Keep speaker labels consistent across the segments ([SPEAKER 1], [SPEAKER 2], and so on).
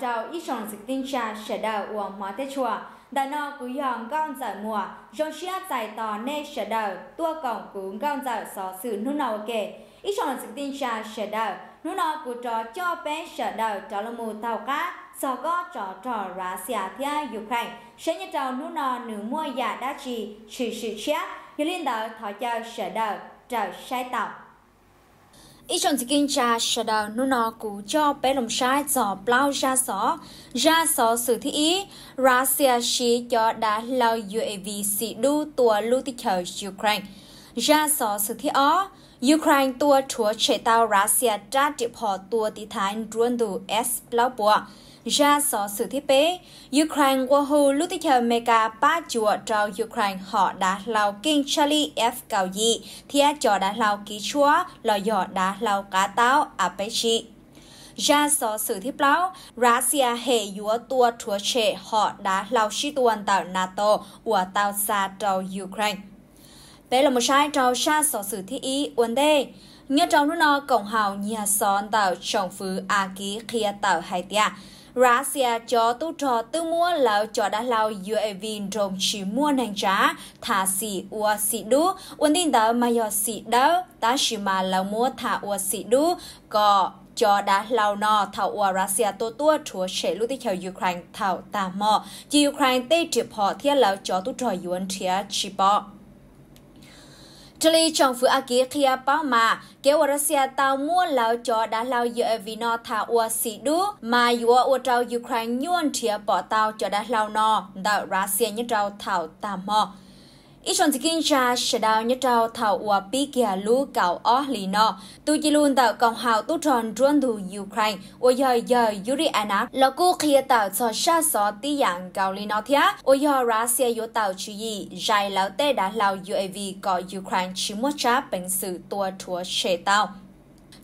[SPEAKER 1] ở ít sòng dịch tinh trà sẽ đào của mỏ tết chùa đã nó cứ yong con giải mùa rồi chia giải tỏ nê sẽ đào tua cổng cứ con giải xó xử nút nào kể ít sòng dịch tinh trà sẽ đào nút nào cứ trò cho bé sẽ đào trò là một tàu cá sau có trò trò ra xia à thia dục hành sẽ nhớ trò nút nào nửa mua giả dạ đá trì chỉ sự chia yêu liên đạo thọ chơi sẽ đào trở sai tàu อีชนสกินชาชดาวนุนอกูจอเปลมชายจอเปล่าชาสอชาสอสื่อที่อีรัสเซียชี้จอดาเลาอวีสีดูตัวลูติเชอร์ยูเครนชาสอสื่อที่ออยูเครนตัวถัวเฉตาวรัสเซียจัดจิพอตัวติทายรวนดูเอสเปล่าปัว ra so sự thiết kế. Ukraine qua hồ lúc tích hợp mega ba chùa trao Ukraine họ đã lao kinh Charlie F. Cao Di, thì cho đã lao ký chúa, lò dọ đã lao cá táo Apechi ra so sự thiết báo Russia hệ dúa tua thua trẻ họ đã lao sĩ tuần tạo NATO của tàu xa trâu Ukraine. Bé là một sai trâu xa so sự thiết ý uẩn đề. Nhớ trong trâu nó cổng hào nhà xón tạo trọng phứ A ký khía tạo hai tia. Russia cho tu trò tư mua lão cho đã lao UAV trong chỉ mua nàng trả thả xì ua xì đu ổn định đó mà yo xì đó ta chỉ mà lão mua thả ua xì đu có cho đã lao nọ thảo ua Russia tổ tua chúa sẽ lưu tích theo Ukraine thảo tà mò chỉ Ukraine tê trị họ thiết lão cho tu trò yuan chia chỉ bỏ Trở lại trong phương ác kia kia bao mà, kéo Russia tao mua lao cho đã lao dựa vì nó thả ua xì đu, mà dựa ua trao Ukraine nhuôn thịa bỏ tao cho đã lao nó, đạo Russia nhớ trao thảo tà mò ít chọn thì ra sẽ đào nhất trao thảo ua pi kia lú cảo tu chỉ luôn tạo còn hào tu tròn trôn thù Ukraine ua giờ giờ Yuri Anna là cô kia tạo cho sa sọ tí dạng cảo lì nọ thía Russia yếu tạo chú ý dài lão tê đã lao UAV có Ukraine chỉ mua trá bệnh sự tua chúa chế tạo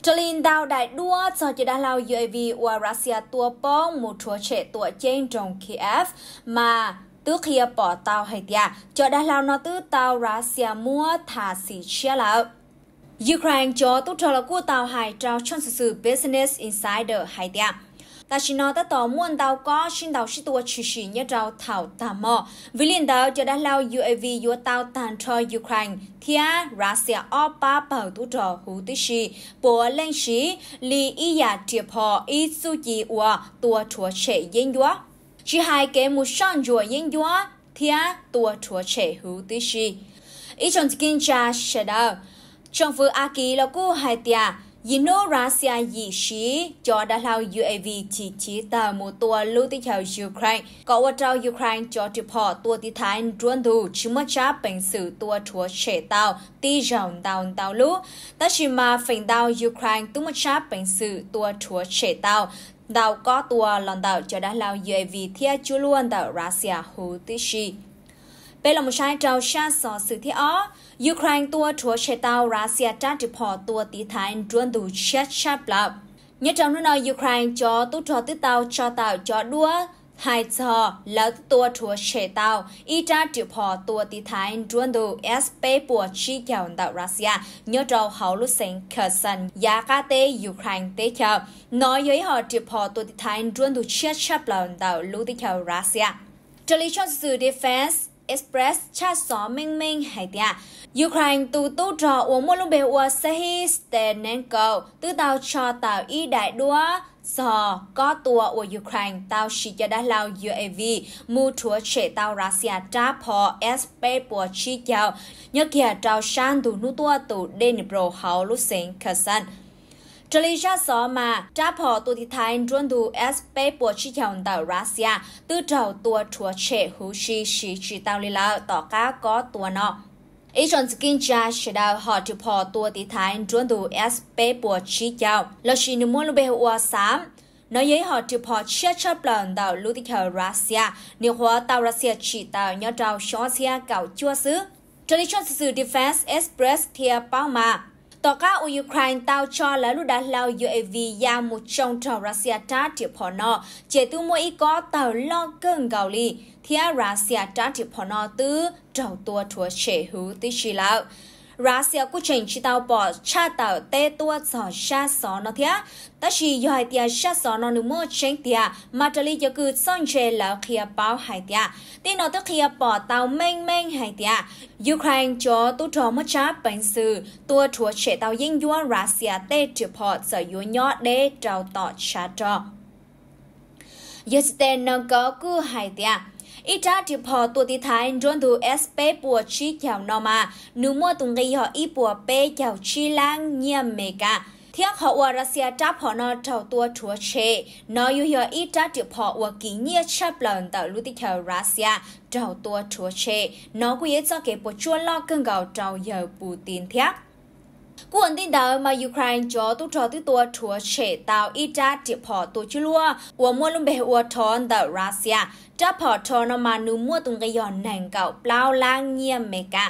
[SPEAKER 1] Jolin đào đại đua cho lao UAV ua Russia tua bóng một chúa chế tua trên trong Kiev mà tước hia bỏ tàu hay tia à, cho đã lao nó tứ tàu Russia mua thả xì chia lão Ukraine cho tốt trở là của tàu hải trao trong sự sự Business Insider hay tia à. ta chỉ nói ta tỏ muốn tàu có xin tàu sĩ tua chỉ sĩ nhớ rau thảo tà mò vì liên tàu cho đã lao UAV yếu tàu tàn trò Ukraine thia Russia o ba bảo tu trò hú tí sĩ bộ lên sĩ li ý giả triệp họ y su chi ua tua chúa trẻ yên yếu chỉ hai cái một sân rùa yên dùa thia tua chúa trẻ hữu tư shi ý chọn kinh cha sẽ đào trong vừa a kỳ là cú hai tia yên nô ra xia yi shi cho đã lao UAV chỉ chỉ tờ một tua lưu tí theo Ukraine có ở trao Ukraine cho tiếp họ tua tí thái drone đủ chứ mất chá bệnh sử tua chúa trẻ tàu tí rộng tàu tàu lũ ta chỉ mà phình tàu Ukraine tu mất chá bệnh sử tua chúa trẻ tàu đào có tua lần đào cho đã lao dễ vì thia chú luôn đào Russia hồ tí xì. Bê là một sai trào xa sọ sự thiết ó, Ukraine tua chúa chế tàu Russia trả trị phò tua tí thái truân đủ chết chạp lập. Nhất trong nước nào Ukraine cho tu trò tư tàu cho tàu cho đua hai cho lỡ tua chùa chế tàu ít ra triệu phò tua tí thái đuôn đồ sp bùa chi kiểu đạo Russia nhớ trâu hậu lúc sinh khờ sân giá cá tê Ukraine tế kiểu nói với họ triệu phò tua tí thái đuôn đồ chia chấp lào đạo lũ tê kiểu Russia trợ lý cho sự defense Express cha xó minh minh hay tia. Ukraine tu tu trò uống một lúc bè ua xe hi cầu tư tàu cho tàu y đại đua giờ có tua ở Ukraine tao chỉ cho đã lao UAV mu chúa trẻ tao Russia trả phò SP của chi chào nhớ kia trao san đủ nút tua tụ Dnipro hậu lúc sinh Kherson trở lý ra gió mà trả phò tụ thì thái run đủ SP của chi chào tao Russia từ trầu tua chúa trẻ hữu chi chỉ chỉ tao lý lao tỏ cá có tua nọ ý chọn skin cha sẽ đào họ chụp họ tua tí thái trốn đủ sp bùa chi chào là chỉ nếu muốn bê hoa sám nói với họ chụp họ chia chấp lần đầu lưu tích hờ Russia nếu hóa tàu Russia chỉ tàu nhớ trào xóa xia cạo chua xứ cho lý chọn sự defense express thia bao mà ตอกาอุยูเครนตาวชอและลูดาลาวยูเอวียามุชงทอรัสเซียตาติพอนอเจตุมวยก็ตาวลอกเกิงเกาหลีเทียรัสเซียตาติพอนอตื้อเจ้าตัวทัวเชหูติชิลาว Russia của trình chỉ tàu bỏ cha tàu tê tua giỏ xa xó nó thế ta chỉ do hai tia xa xó nó nếu mơ trên tia mà trở lại cho cứ son chê là kia báo hai tia tin nó tức kia bỏ tàu mênh mênh hai tia Ukraine cho tu trò mất cha bệnh sự tua chúa trẻ tàu yên dua Russia tê trừ bỏ giỏ yếu nhỏ đê trào tỏ cha trò Yesterday nó có cứ hai tia ita ti pho tu ti thai don du sp pu chi kyaw no ma nu mo tu ngi ho i pu pe kyaw chi lang nyam me ka thiak họ wa Russia ta phò nó trâu tua chúa Che, nó yu hiểu ít ta tiểu phò wa kỷ nia chấp lần tờ lu tích hờ Russia trâu tua chúa chê nó cũng yết cho cái bộ chua lo cưng gạo trâu giờ Putin thiak กูอันดินดาวมายูเครนจอตุจอตุตัวถัวเฉตาวอีจ้าจิพอตัวชิลัวอัวมัวลุมเบอัวทอนเดรัสเซียจ้าพอทอนมานูมัวตุงกยอนแหน่งเก่าเปล่าล้างเงียมเมกะ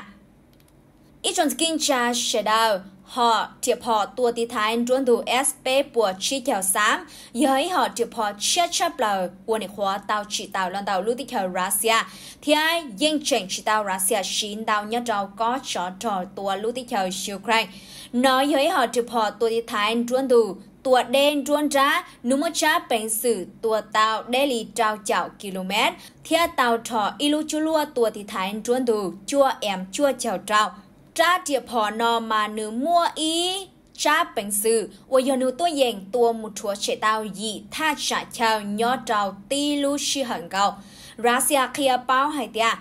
[SPEAKER 1] อีจอนสกินชาเชดาว họ tiệp họ tua tí thái run đủ sp của chi theo sám giới họ tiệp họ chia chấp lờ quân này khóa tàu chỉ tàu lần tàu lưu tí theo Russia thì ai dân chỉnh chỉ tàu Russia xin tàu nhất đầu có cho trò tua lưu tí theo Ukraine nói giới họ tiệp họ tua tí thái run đủ tua đen run ra núm cha bệnh sử tua tàu đê lì trao chảo km thia tàu trò ilu chua tua tí thái run đủ chua em chua chảo trao จ้าเดียพอนอมาเนื้อมัวอีจ้าเป็นสื่อวายนูตัวเย่งตัวมุทัวเชตาวยีท่าฉะชาวยอดาตีลูชิหันเการัสเซียเคลียเป้าไฮเตีย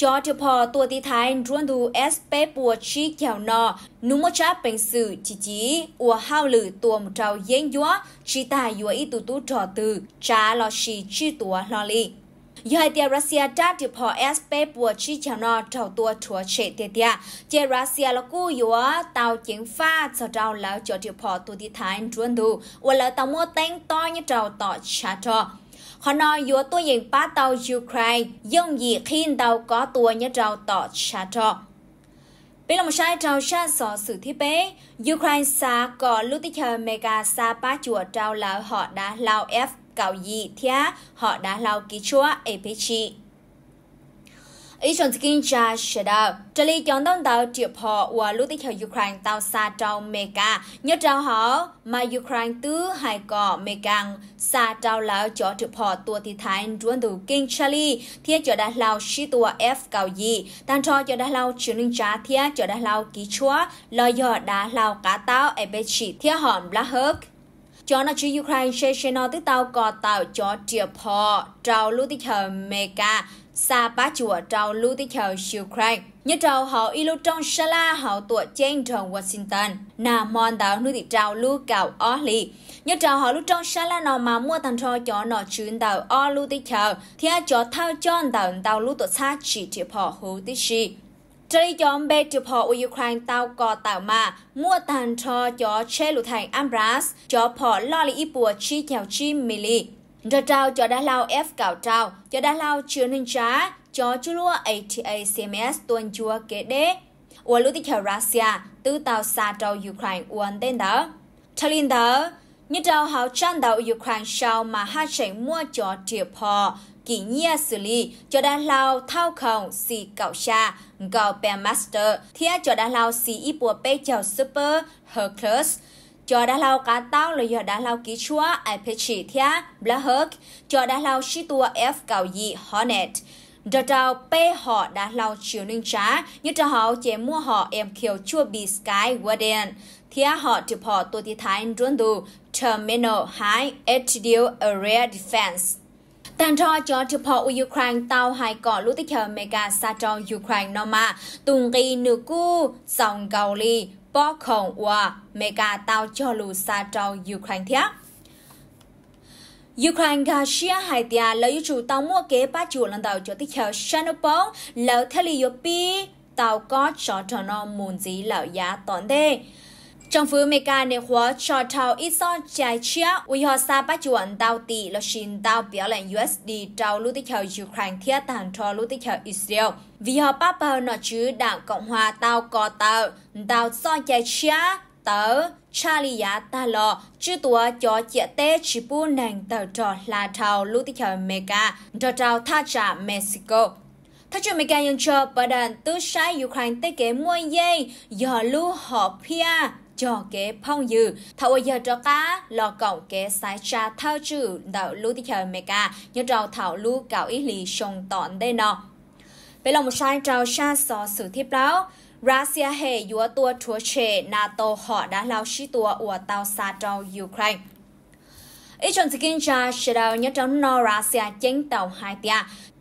[SPEAKER 1] จอเียพอตัวตีไทยร่วนดูเอสเปปัวชีเขียวนอนุมจ้าเป็นสื่อจีจีอัวห้าวหรือตัวมุเจ้าเย่งยัวชีตายัวอีตุตุจอตือจ้าลอชีชีตัวลอลียายเตียรัสเซียด้านที่พอเอสเปปัวชีชานอเท่าตัวถัวเฉเตียเตียเจรัสเซียละกูอยู่เตาจิงฟ้าจะเจ้าแล้วจอที่พอตัวที่ท้ายจวนดูวันแล้วเตาโมเต็งต้อยเจ้าต่อชาจอขนอยัวตัวยิงป้าเตายูเครนย่งยีขีนเตาก็ตัวเจ้าต่อชาจอเป็นลมชายชาวชาติสอสื่อที่เป้ยูเครนซาก่อลุติเชอร์เมกาซาป้าจัวเจ้าแล้วหอดาลาวเอฟ cao gì thia họ đã lao ký chúa epechi ý chọn skin cha shada trở lại chọn đông tàu triệu họ và lúc tiếp theo Ukraine tàu xa tàu mega nhớ trao họ mà Ukraine tứ hai cọ càng xa trao lão cho triệu họ tua thì thái ruộng đủ kinh Charlie thiết cho đã lao shi tua F cầu gì tan cho cho đã lao chuyển linh cha thiết cho đã lao ký chúa lo giờ đã lao cá tàu ebechi thiết họ lá hớt cho nó chỉ Ukraine sẽ sẽ nó tới tàu có tàu cho địa phò trào lưu tích hợp mega sa bá chùa trào lưu tích hợp Ukraine nhớ trào họ lưu trong sala họ tụa trên trường Washington nà mòn tàu nuôi thị trào lưu cào Orly nhớ trào họ lưu trong sala nó mà mua thằng trò cho nó chuyến tàu lưu tích hợp thì cho thao cho tàu tàu lưu tụa xa chỉ địa phò hữu tích Trời chọn bê chụp họ Ukraine tao có tạo mà, mua tàn cho cho chê lụ thành Ambras, cho họ lo lý bùa chi theo chi mì lì. cho đá lao F cào trao, cho đá lao chưa nên trá, cho chú lúa ATA CMS tuần chua kế đế. Ủa lũ tích Russia, tư tàu xa trao Ukraine uốn tên đó. Cho linh đó, như trao hào trang đạo Ukraine sau mà hai chảnh mua cho triệp họ, kỷ nhia xử lý cho đa lao thao khổng si cậu xa gò bè master thia cho đa lao si ít bùa bê chào super hercules cho đa lao cá tao là do đa lao ký chúa ai phê chỉ thia black hawk cho đa lao shi tua f cậu dị hornet Đào đào p họ đã lao chiều ninh trá, như cho họ chế mua họ em kiều chua bì sky warden. thì họ chụp họ tổ tí thái rôn đủ terminal high attitude area defense. Tàn cho cho chụp hộ Ukraine tàu hai cỏ lũ tích hợp mega xa cho Ukraine nó mà tung ghi nữ cu dòng gầu lì bó khổng và mega tàu cho lũ xa cho Ukraine thiếc. Ukraine ga shia hai tia lấy chu tàu mua kế ba chu lần đầu cho tích hợp Shanopong lỡ thay lì yopi tàu có cho cho nó muốn gì lỡ giá tổn đề. Trong phương mê ca nè hóa cho tàu ít son trái chia vì họ xa bắt chuẩn tàu tỷ là xin tàu biểu lệnh USD tàu lưu tích hợp Ukraine thiết tàn trò lưu tích hợp Israel. Vì họ bắt bờ nó chứ đảng Cộng hòa tàu có tàu, tàu so chạy chia tàu Charlie Yá Ta Lò, chứ tùa cho chia tế chỉ bù nàng tàu trò là tàu lưu tích hợp mê ca, trò tàu tha trả Mexico. Thái chuẩn Mỹ càng nhận cho bà đàn tư sai Ukraine tế kế mua dây, giờ lưu họ pia cho kế phong dư thầu giờ cho cá lò cậu kế sai cha thao chữ đạo lưu thì trời mẹ cả nhớ trò thảo lưu cậu ý lì sông tọn đây nọ bây lòng sai trào xa so sự thiếp đó Russia hệ dúa tua chúa trẻ NATO họ đã lao xí tua của tàu xa trào Ukraine. ít chọn sự kinh tra sẽ đào nhớ trong Norassia chính tàu hai tia.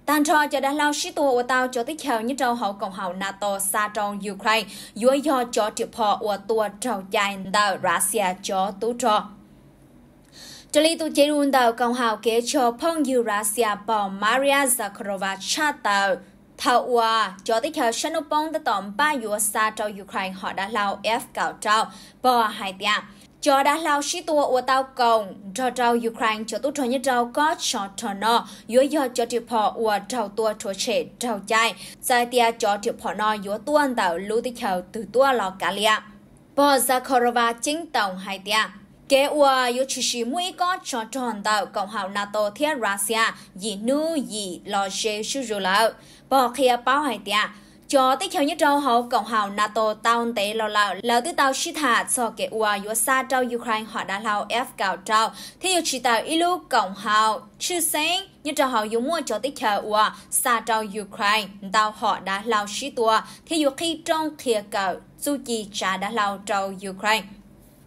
[SPEAKER 1] Tàn trò cho đã lao sĩ tù ở tàu cho tích hào như trâu hậu cộng hậu NATO xa trong Ukraine, dối do cho triệu họ ở tùa trâu dài đào Russia cho tú trò. Cho lý tù chế rùn tàu cộng hậu kế cho phong Eurasia bỏ Maria Zakharova cha tàu. Thảo Ua, cho tích hợp Shanopong đã tổng ba dùa xa trong Ukraine họ đã lao F gạo trao, bò hai tiệm cho đã lao sĩ tua ua tàu còng cho tàu Ukraine cho tốt cho nhất trao có cho tàu nó yếu do cho tiệp họ ua tàu tua cho trẻ tàu chai giải tia cho tiệp họ nó yếu tuân tàu lưu tích hầu từ tua lò cả lia bò ra Korova chính tàu hai tia kế ua yếu chỉ sĩ mũi có cho tròn tàu cộng hòa NATO thiết Russia gì nu gì lo chế sư rù lão bò kia báo hai tia cho tiếp theo nhất trâu hậu cộng hòa NATO tao tế lo lao lao tư tao shi thả cho kế ua yu sa trâu Ukraine họ đã lao ép cào trâu thế yu chỉ tao ilu cộng hào chư sáng nhất trâu họ dùng mua cho tiếp theo ua sa trâu Ukraine tao họ đã lao shi tua thế yu khi trong khía cào dù chi cha đã lao trâu Ukraine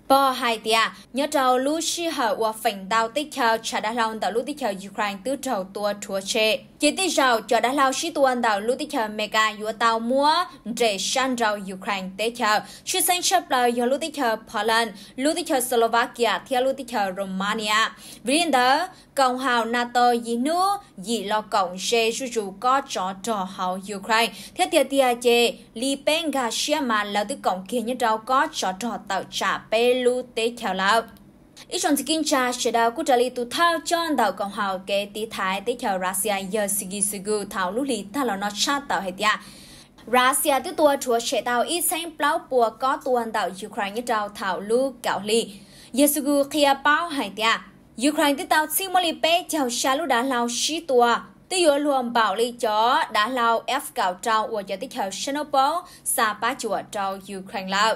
[SPEAKER 1] bò hai tia nhớ trâu lu shi hở ua phỉnh tao tiếp theo cha đã lao tao lúc tiếp theo Ukraine tứ trâu tua chúa chê chỉ tí rào cho đã lao sĩ tu anh đào lúc tí chờ mẹ gà tàu mua để sang rào Ukraine tế chờ. Sự sáng chấp là dùa lúc tí chờ Poland, lúc tí chờ Slovakia, theo lúc tí chờ Romania. Vì đến đó, cộng hào NATO dì nữ, dì lo cộng xe rù rù có trò trò hào Ukraine. Theo tiêu tiêu chê, lì bên gà xe mà là tí cộng kia nhớ rào có trò trò tạo trả bê lưu tế chờ lao ít trong kinh cha sẽ đào cụ trali tu thao cho anh đào cộng hòa kế tí thái tí theo Russia giờ sigi sugu thao lũ lì ta là nó cha tàu hết ya dạ. Russia tự tua chúa sẽ đào ít xem bao bùa có anh đào Ukraine như đào thao lũ gạo lì giờ sugu kia à bao hết ya dạ. Ukraine tự tàu xin mali pe chào xa lũ đã lao xí tua tự yếu luôn bảo lý chó đã lao F gạo trao của giờ tí chào Chernobyl xa ba chùa trao Ukraine lao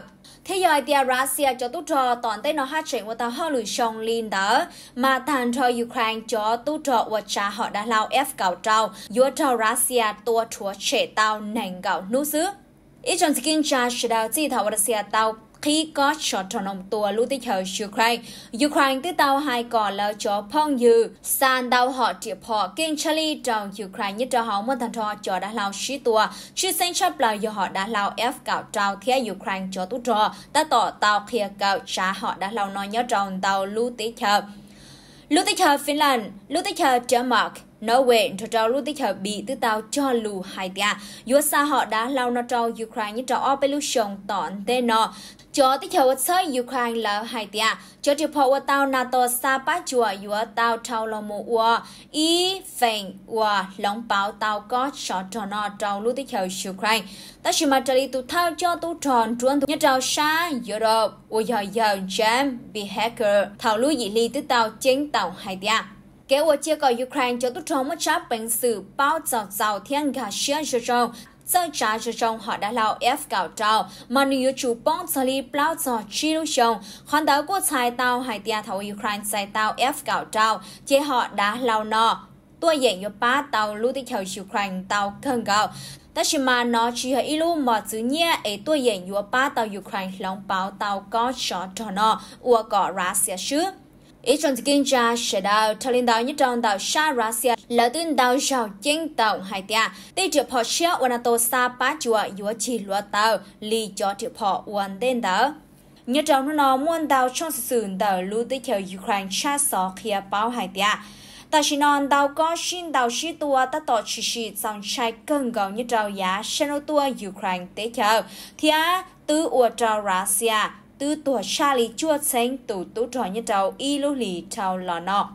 [SPEAKER 1] ทยอยเตียรัสเซียจตุจอตอนเต้นอฮัชเชนวัตฮอลุชองลินเดอร์มาทันทอยูเครนจอตุจอวัชาหอดาลาวเอฟเก่าเจ้ายัวทอรัสเซียตัวถัวเฉเต้าหน่งเก่านู้ซื้ออีจอนสกินชาชดาวจีทาวรัสเซียเต้า khi có cho tròn ông tua lưu tích hợp hờ Ukraine. Ukraine tư tàu hai cỏ là cho phong dư. Sàn đào họ triệu họ kinh chali trong Ukraine nhất cho họ một thằng trò cho đã lao sĩ tua. Chứ sinh chấp là do họ đã lao ép cạo trao thế Ukraine cho tú trò. Ta tỏ tàu khía cạo trả họ đã lao nói nhớ tròn tàu lưu tích hợp Lưu tích hợp Finland, lưu tích hợp Denmark, Norway cho trao lúc tích hợp bị tư tàu cho lù hai tia. Dù xa họ đã lao nó trao Ukraine như trao operation tọn tên nọ cho tích hợp sơ Ukraine là hai tia cho tiếp hợp tàu NATO sa ba chùa yu tàu tàu lòng mù ua y phèn ua lòng bảo tàu có sọ tròn nọ tàu lưu tích hợp Ukraine ta chỉ mà trời tụ thao cho tụ tròn trốn tụ nhớ tàu xa Europe ua giờ giờ jam bị hacker thảo lưu dị ly tới tàu chính tàu hai tia kế ua chia cỏ Ukraine cho tụ tròn một sáp bệnh sử bao giọt giàu thiên gà xuyên rồi Sang trả cho trong họ đã lao ép cào trào mà nữ chủ bóng sở lý bao giờ chi lưu chồng, khoản đảo của xài tàu hay tia thảo Ukraine xài tàu ép cào trào chế họ đã lao nọ. Tôi dành cho ba tàu lưu tích hậu Ukraine tàu thân gạo, ta nhiên mà nó chỉ hơi ilu mà thứ nhẹ ấy tôi dành cho ba tàu Ukraine lòng báo tàu có cho cho nó, ua có Russia chứ ý trong kinh ra sẽ đào thà linh đào như trong đào xa Russia là tin đào giàu chiến tàu hai tia tây triệu họ sẽ quan tổ sa ba chùa yếu chỉ lúa tàu lì cho triệu họ quan đến đó như trong nó muốn đào trong sự đào lưu tới chèo Ukraine cha sọ kia bao hai tia ta chỉ non đào có xin đào sĩ tua ta tỏ chỉ sĩ dòng trai cần gầu như trong giá xe sân tua Ukraine tế chèo thì á tứ ua trào Russia tư tuổi Charlie chua xanh tổ tổ trò như tàu y lô lì tàu lò nọ.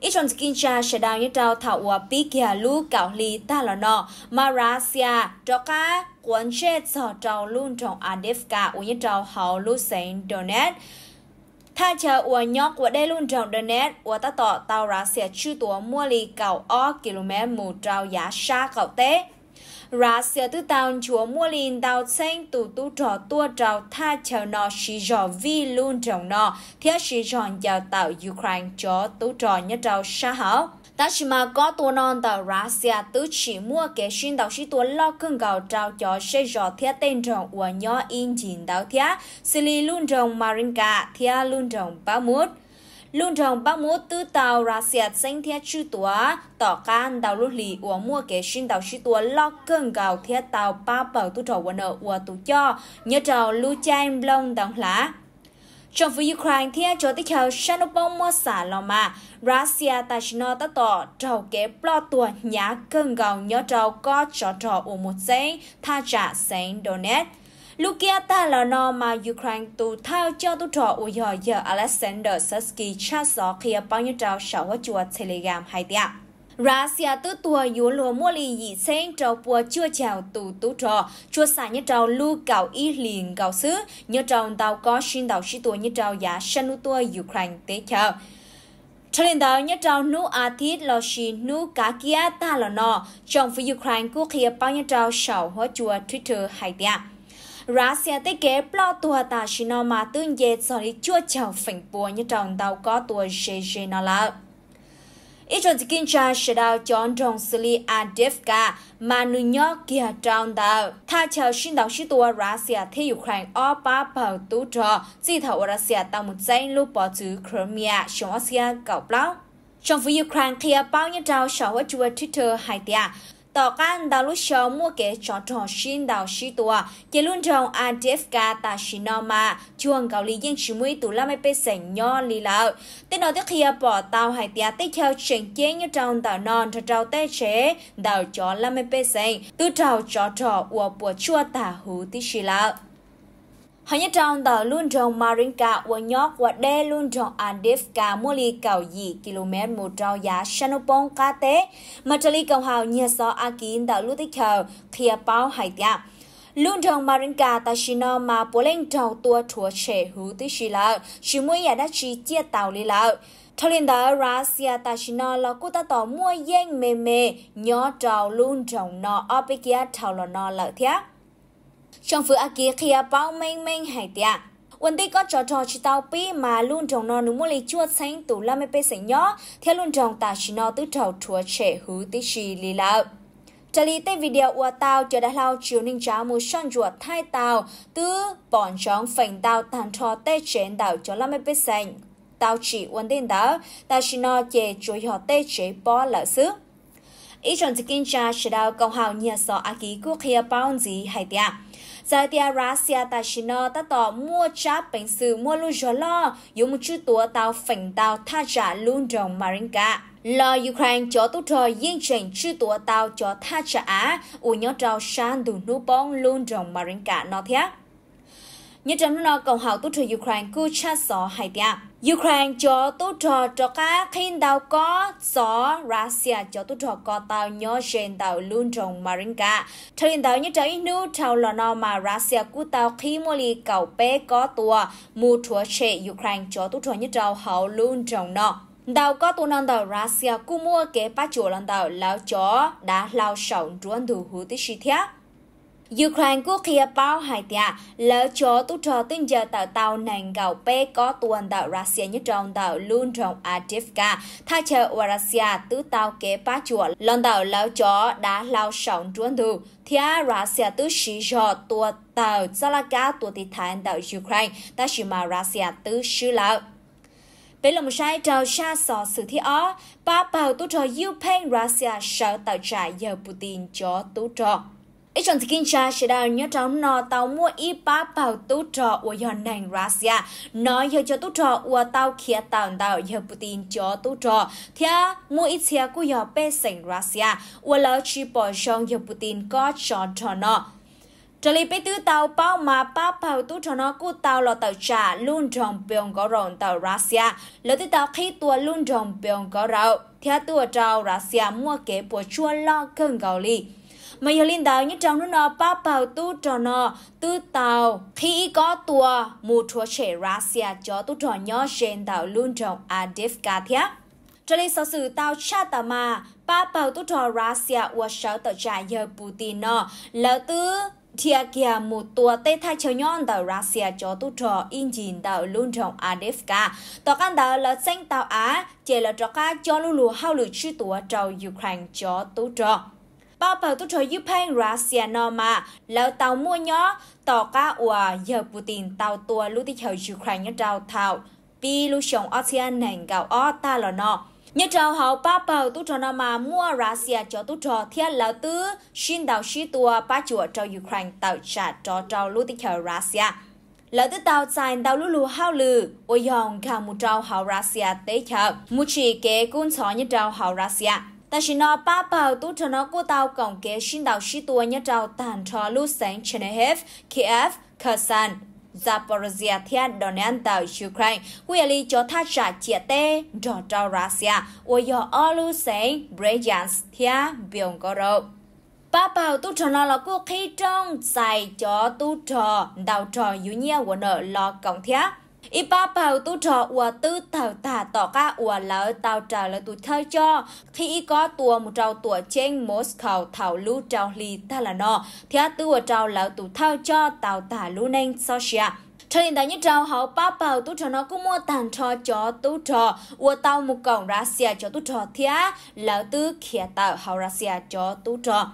[SPEAKER 1] Ít trong skin cha sẽ đào như tàu thảo hòa bí kìa lũ cảo lì ta lò nọ, Marasia, trò cá, quấn chê sọ tàu luôn trong Adefka u như tàu hào lũ xanh Donetsk. Tha chờ ua nhóc của đây luôn trọng đơn nét, ua ta tỏ tàu ra sẽ chư tùa mua lì cảo o km mù trao giá xa cậu tế ra xe tư tao chúa mua lìn tàu xanh tù tu trò tua trào tha chờ nọ xì rò vi luôn trọng nọ theo xì rò chào tàu Ukraine cho tu trò nhất trào xa hảo ta chỉ mà có tua non tàu Russia tứ chỉ mua cái xin tàu sĩ tua lo cưng gạo trao cho xe rõ thiết tên trọng của nhỏ in chín tàu thiết xử lý luôn trọng Marinka thiết luôn trọng ba mút luôn rồng bao múa tư tàu ra xẹt xanh thiết chư tùa tỏ can đào lúc lì ủa mua kế sinh đào chư tùa lo cơn gào thế tàu ba bờ tu trò quần ở ủa tù cho nhớ trò lưu chanh lông đóng lá trong phía Ukraine thế cho tới chào Shanobong mua xả lò mà Russia ta chỉ nói ta tỏ trào kế lo tùa nhá cơn gào nhớ trào có trò trò ủa một giấy tha trả sánh Donetsk Lukia ta là nó mà Ukraine tu thao cho tu trò ủ dò giờ Alexander Sasky cha gió khi bao nhiêu trao sáu hóa chùa Telegram hay tiạc. Russia tư tua yếu lùa mua lì dị sen trâu bùa chưa chào tù tu trò, chua xả như trâu lưu cạo y liền cạo xứ, như trâu tàu có xin đảo sĩ tua như trâu giá sân nu tua Ukraine tế chờ. Cho nên đó nhất trâu nu a thiết lo xì nu cá kia ta là nọ, trong phía Ukraine quốc hiệp bao nhiêu trâu sầu hóa chùa Twitter hay tiạc. Russia thiết kế plo tua ta nó mà tương dệt cho đi chua chào phỉnh bùa như trong tàu có tua JJ nó là. Ít trong tình kinh tra sẽ đào chọn trong xử lý Adivka mà nữ nhó kia trong tàu. Tha chào xin đọc sĩ tua Russia thiết Ukraine ở ba bảo tú trò di thảo Russia tạo một giấy lúc bỏ chữ Crimea xuống Russia cầu blau. Trong phía Ukraine kia bao nhiêu trao sở hữu Twitter hay tia. À? ต่อการดาวลุชอมัวเกจอทอชินดาวชิตัวเกลุนจองอาเดฟกาตาชินอมาช่วงเกาหลียิ่งชิมุยตุลาไม่เป็นแสงย่อลีแล้วแต่นอตเคียปอตาวหายเตียติเคียวเฉิงเจียงยูจองตาวนอนทาเจ้าเตเชดาวจอลาไม่เป็นแสงตุเจ้าจอทออวปัวชั่วตาหูที่ชิแล้ว Hãy nhớ trong tờ luôn trong Marinka và nhóc và đê luôn trong Andivka mua lì cầu dị km một trao giá Sanopong ca tế mà trở lì cầu hào nhờ so a kín tờ lưu tích khờ khía báo hải tiạc. Luôn trong Marinka ta chỉ nó mà bố lên trao tua chúa trẻ hữu tí xì lợ, chỉ mua nhà đã chỉ chia tàu lì lợ. Thôi lên đó Russia ta chỉ nó là cô ta tỏ mua yên mê mê, nhỏ trao luôn trong nó ở bên kia thảo là nó lợ thiác trong vừa kia khi bao à mênh mênh hải tia quân tí có trò trò chỉ tao pi mà luôn trong nó nụ mua lấy chua xanh tủ la mê pê sảnh nhỏ theo luôn trong ta chỉ nó tứ trầu chúa trẻ hứ tí xì lì lợ trả lý tê video của tao chờ đã lao chiều ninh cháo một son ruột thai tao tứ bọn chóng phành tao tàn trò tê chén đảo cho la mê pê sảnh tao chỉ quân tên đó ta chỉ nó chè chuối họ tê chế bỏ lỡ xứ ý chọn chỉ kinh cha sẽ đào công hào nhà sọ á ký quốc kia bao gì hay tiệm giờ thì Russia ta chỉ nó ta tỏ mua cháp bánh sự mua lu gió lo dùng một tủa tao phỉnh tao tha trả luôn đồng Marinka lo Ukraine cho tốt rồi yên trình chư tủa tao cho tha trả ủ nhớ trao san đủ nụ bóng luôn đồng Marinka nó thiếc nhất trong nó cầu hậu tốt cho Ukraine cứ cha sọ hai tia. Ukraine cho tốt cho cho cả khi tàu có sọ Russia cho tốt cho có tàu nhớ trên tàu luôn trong Marinka. Thời tàu như trái nữ tàu là nó mà Russia cứ tàu khi mua lì cầu bé có tua mua thua chế Ukraine cho tốt cho như tàu hậu luôn trong nó đầu có tu nâng đầu Russia cũng mua kế bát chỗ lần đầu lão chó đã lao sầu ruộng đủ hữu tích thiết Ukraine cũng kia báo hải tia lỡ chó tu trò tin giờ tạo tàu nàng gạo pe có tuần tạo Russia như trong tàu luôn trong Adivka tha chờ ở Russia tứ tàu kế ba chùa lần tàu lỡ chó đã lao sống truân đủ thia Russia tứ sĩ cho tua tàu Zalaka tua thị thành tàu Ukraine ta chỉ mà Russia tứ sư lão bế lòng sai trào xa sọ sự thi ó ba bào tu trò Ukraine Russia sợ tạo trả giờ Putin cho tu trò ít chọn kinh cha sẽ đào nhớ trong nó tao mua y ba bảo tu trò của yon nành Russia nói giờ cho tu trò của tao kia tao tàu giờ Putin cho tu trò thia mua ít xe của yon bê sành Russia của lão chỉ bỏ cho giờ Putin có cho trò nó. trở lại bây tư tao bao mà ba bảo tu trò nó cú tao là tao trả luôn trong biển có rộn tao Russia lỡ tư tàu khi tua luôn trong biển có rộn theo tua tàu Russia mua kế bộ chua lo cơn gạo ly mà giờ linh đào như trong nó ba bảo tu trò nó tu tàu khi có tua mua chúa trẻ Russia cho tu trò nhỏ trên đảo luôn trong Adivka thiết cho nên sau sự tao cha tà mà ba bảo tu trò Russia và sáu tờ trả giờ Putin nó là tư thia kia một tua tê thay cho nhon tàu Russia cho tu trò engine tàu luôn trong Adivka tàu căn tàu là xanh tàu Á chỉ là trò cá cho lulu hao lử chư tua trầu Ukraine cho tu trò bà bầu tôi cho giúp phanh ra xìa nò mà lỡ tàu mua nhó tỏ cá ủa giờ Putin tàu tua lưu đi chào Ukraine trao thảo vì lúc sống ASEAN nền gạo ó ta lò nọ nhớ trao hậu bà bầu tôi cho nò mà mua ra xìa cho tôi cho thiên lỡ tứ xin đào xí tua ba chùa trao Ukraine tàu trả cho trao lưu đi chào ra xìa lỡ tới tàu chạy tàu lưu lù hao lừ ôi dòng cả một trao hậu ra xìa tế chợ một chỉ kế cũng xóa nhớ trao hậu ra xìa ta chỉ nó ba tu cho nó cô tao cổng kế xin đạo sĩ tua nhớ trào tàn trò lưu sáng Chernihiv, Kiev, Kherson, Zaporozhia thiên đòn an Ukraine, quy lý cho thác trả chia tê, đỏ trao Russia, ô dò lưu sáng Bryansk thiên biồng có tu trò nó là cô khi trong xài cho tu trò đào trò yếu nhia nợ lò cổng thiá y ba bảo tu trò ủa tư thảo thả tỏ ca ủa lỡ tao trả lời tu thơ cho khi có tua một trâu tua trên mốt khẩu lưu trâu lì thì a tư trâu lỡ tu thơ cho tao thả lưu nên so cho nên đã như trao hậu ba bảo tu trò nó cũng mua tàn trò cho trò ua tao một cổng ra cho tu trò thia lỡ tư khía tạo hậu ra cho tu trò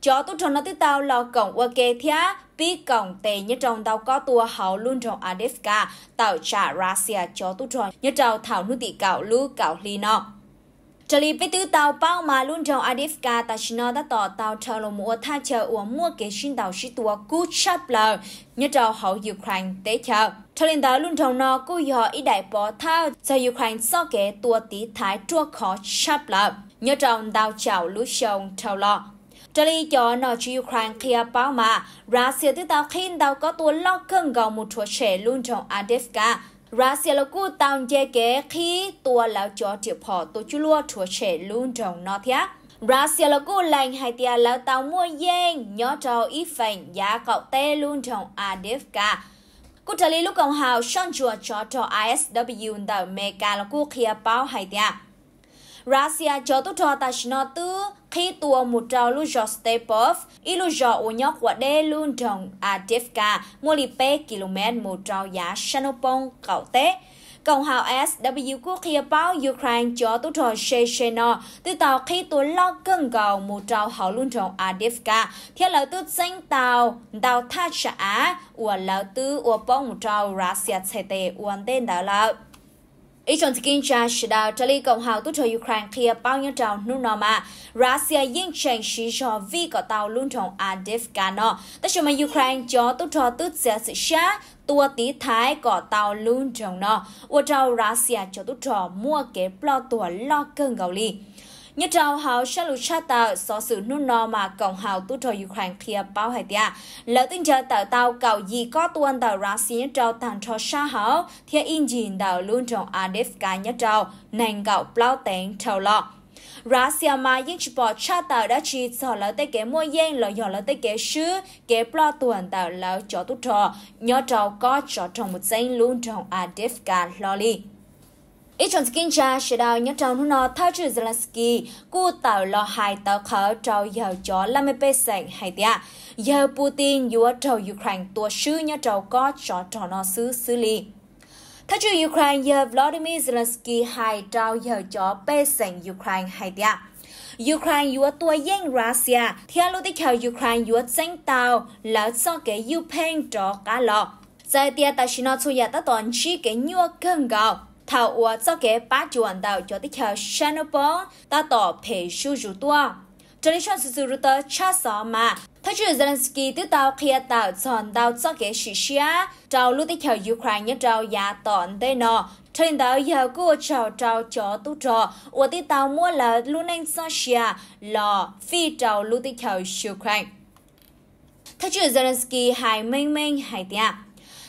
[SPEAKER 1] cho tu trong nó tới tao là cổng qua kê thia pi cổng tề như trong tao có tua hậu luôn trong adefka tao trả russia cho tu trong như trong thảo nu tị cạo lũ cạo li nọ cho lại với tư tàu bao mà luôn trong Adifka ta chỉ nói đã tỏ tàu trở lo mua tha chờ uống mua cái sinh tàu sĩ tua cú chắp lờ nhớ trò hậu Ukraine tế chờ cho nên đó luôn trong nó cú họ ý đại bỏ tha cho Ukraine so kế tua tí thái chua khó chắp lờ nhớ trò tàu chào lũ sông trâu lọ 这里叫那去 Ukraine 去啊帮嘛，拉些的到看到个多老坑搞木出车轮从阿德斯卡。ရာစီလကူတောင်ကျဲကခီตัวလောက်ကြောတိဖော်တူချူလောထွချေလုံတုံနော်ဖျာရာစီလကူလိုင်ဟိုက်တရလောက်တောင်မွယင်းညောတော်ဤဖိုင်ရာကောက်တဲလုံတုံအာဒစ်ကာကုတလီလူကောင်ဟောက်ရှွန်ဂျော့ဂျော့တော် ISW တောင်မေကာလကူခီယပေါဟိုက်တရ Russia cho tu cho ta nó tư khi tua một trào lu cho Stepov, y lu cho ô nhóc quả đê luôn trong Adivka, à mua lì bê km một trào giá Shanopong cậu tế. Cộng hòa SW quốc kia báo Ukraine cho tu trò Shecheno, từ tàu khi tu lo cân cầu một trào hậu luôn trong Adivka, à theo lời tu danh tàu, tàu Tha xã ua lão tư ua bóng một trào Russia chạy tệ uan tên đào lợi ý chọn kinh cha sẽ đào trả lý cộng hòa tốt cho Ukraine kia bao nhiêu tàu nu nọ mà Russia yên chàng sĩ cho vi có tàu luôn trong Adivkano tất nhiên mà Ukraine cho tốt cho tốt sẽ sự xa tua tí thái có tàu luôn trong nó ở trào Russia cho tốt cho mua kế plot tua lo cơn gạo ly nhất trào hào shaluchata so sự nôn no mà cộng hào tu trò Ukraine kia bao hải tia lỡ tinh chờ tàu tàu cầu gì có tuần tàu Russia nhất trào tàn cho sa thì theo engine tàu luôn trong Adefka nhất trào nành gạo plau tén trào lọ Russia mà những chiếc bò cha tàu đã chỉ cho lỡ tới kế mua yên lỡ nhỏ lỡ tới kế sứ kế plau tuần tàu lỡ cho tu trò nhỏ trào có cho trong một danh luôn trong Adefka loli. Ít trong skin cha sẽ đào nhớ trong hôm nọ thao trừ Zelensky, cô tạo lo hai tạo khở trâu giờ cho là mê bê sạch hay tía. Giờ Putin dùa trâu Ukraine tua sư nhớ trâu có cho trò nó xứ xử lý. Thao trừ Ukraine giờ Vladimir Zelensky hai trâu giờ cho bê sạch Ukraine hay tía. Ukraine dùa tua yên Russia, theo lúc tích khảo Ukraine dùa tranh tàu là cho cái Ukraine trò cá lọ. Giờ tia ta xin nó chú yà ta toàn chi cái nhua cân gạo thảo ua cho cái ba chuẩn đạo cho tích hợp Shanopo ta tỏ phê su rủ tua. Cho lý chọn sự rủ tờ cha sọ mà. thay chủ Zelensky tự tạo kia tạo chọn đạo cho cái sự xia trao lúc tích hợp Ukraine nhất trao giá tọn tê nọ. Cho nên đạo giờ cô trao trao cho tu trò ua tích tạo mua là lúc nên cho xia lò phi trao lúc tích hợp Ukraine. thay chủ Zelensky hài mênh mênh hài tiệm.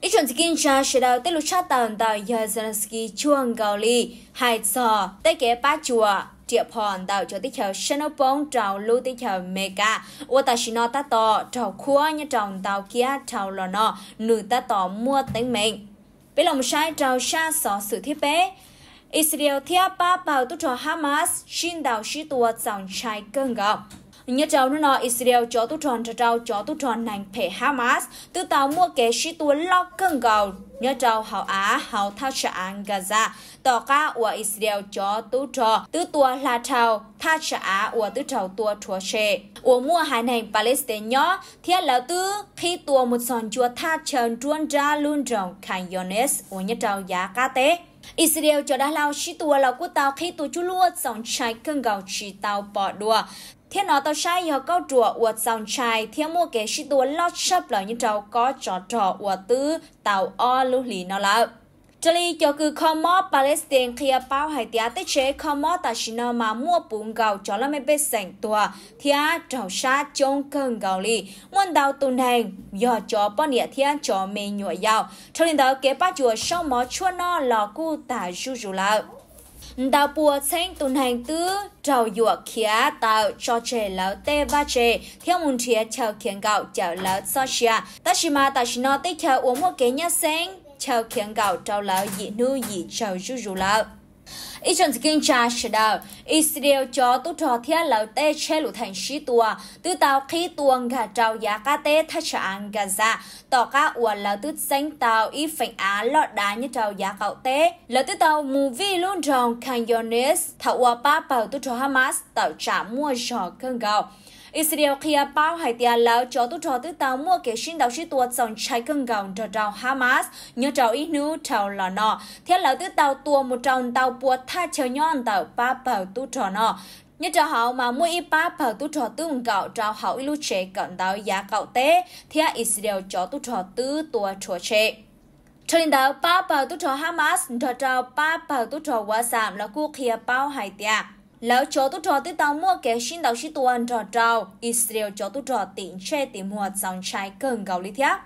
[SPEAKER 1] ít chọn skin cha sẽ đào tết lúc cha tàn tàu giờ dân ski chuông gạo ly hai sò tết kế ba chùa địa phòn đào cho tích chào Chanel bông trào lưu tích chào mega ô ta xin nó ta tỏ trào khua như trào tàu kia trào lò nọ nữ ta tỏ mua tính mình bây lòng sai trào xa sò sự thiết bé Israel theo ba bảo tu cho Hamas xin đào sĩ tua dòng trái cơn gạo nhớ cháu nữa nói Israel cho tu tròn cho cháu cho tu tròn nành phe Hamas tự tàu mua kế sĩ tua lo cân gầu nhớ cháu hảo Á hảo thao trả an Gaza tỏ cá của Israel cho tu trò tự tua là cháu tha trả Á của tự cháu tua chúa xe của mua hai nành Palestine nhớ thiết là tư khi tua một sòn chùa tha trần truân ra luôn rồng khánh Yones của nhớ cháu giá cá tế Israel cho đã lao chỉ tua là của tàu khi tàu chú lúa dòng trái cơn gạo chỉ tàu bỏ đùa thế nó tao sai giờ câu chùa của dòng trai thế mua cái sĩ tua lót sấp là như trâu có trò trò của tứ tàu o lưu lì nó là cho lý cho cứ không mơ Palestine khi bao hải tía tế chế không mơ ta chỉ nó mà mua bún gạo cho là mấy bếp sảnh tòa thì á trào xa trong gạo lý muốn đào tù nền do cho bọn thiên cho mê nhủa dạo cho nên đó kế bác chùa sau mơ chua nó lò cu tả ru ru lạc đào bùa thanh tuần hành tư trào dụa khía tạo cho trẻ lão tê ba trẻ theo môn trẻ chào khiến gạo chào lão so xia ta chỉ mà ta chỉ nói tới chào uống một cái nhá xanh chào khiến gạo trào lão dị nuôi dị chào rú rú lão ít chân kinh cha sẽ đào Israel cho tu cho thiết lão tế chế lũ thành sĩ tua từ tàu khi tuồng gà trào giá cá tế thách cho ăn gà ra tỏ cá ua lão tư xanh tàu ít phản á lọ đá như trào giá cậu tế, lão tư tàu mù vi luôn tròn canyonis thảo ua ba bảo tu cho Hamas tàu trả mua trò cơn gạo Israel kia bao hai tia lão cho tu trò tư tàu mua kế sinh đạo sĩ tua dòng trái cân gọng cho trào Hamas nhớ trào ít nữ trào lò nọ theo lão tư tàu tua một tròng tàu buộc tha chờ nhon tàu ba bảo tu trò nọ như cho họ mà mua ít ba phở tu trò tư một cậu trao họ ít lúc chế cận đào giá cậu tế thì Israel cho tu trò tư tua chùa chế Cho nên đó ba bờ tu trò Hamas trò trò ba bờ tu trò Wasam là cuộc kia bao hai tia lão cho tu trò tới tàu mua cái xin đạo sĩ tuần trò trào Israel cho tu trò tỉnh che tìm mua dòng trái cần gạo lý thiáp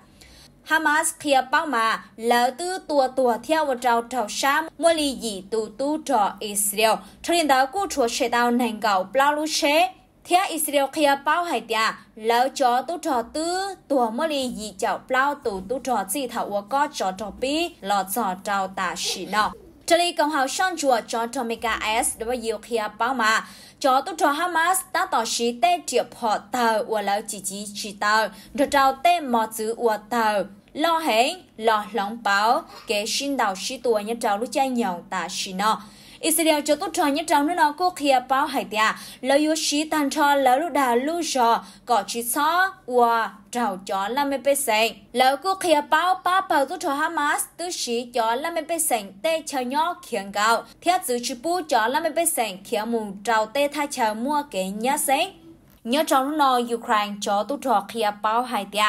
[SPEAKER 1] Hamas kia bao mà lão tư tua tua theo vào trào trào xa mua lì gì tu tu trò Israel cho nên đó cô chúa sẽ tàu nành gạo bao lưu chế thế Israel kia bao hải tia lão cho tu trò tư tua mua lì gì chảo bao tu tu trò gì thảo có trò trò bi lọ trò trào tả sĩ nọ Chile cộng hào son chùa cho Tomica S đối với nhiều khi bao mà cho tốt cho Hamas đã tỏ sĩ tê triệu phò tờ và lâu chỉ chỉ chỉ tờ được trao tê mò chữ và tờ lo hẹn lo lóng báo kế sinh đạo sĩ tùa nhân trao lúc chai nhau tà sĩ nọ Israel cho tốt trò nhất trong nước nó quốc kia bao hải tia lỡ yếu sĩ tan cho lỡ lúc đà lưu rò có chỉ xó và trào cho là mê bê sành lỡ quốc kia bao ba bao tốt trò Hamas tư sĩ cho là mê bê sành tê cho nhỏ khiến gạo theo giữ chữ bù cho là mê bê sành khiến mù trào tê thay chờ mua kế nhá sành nhớ trong nước nó Ukraine cho tốt trò kia bao hải tia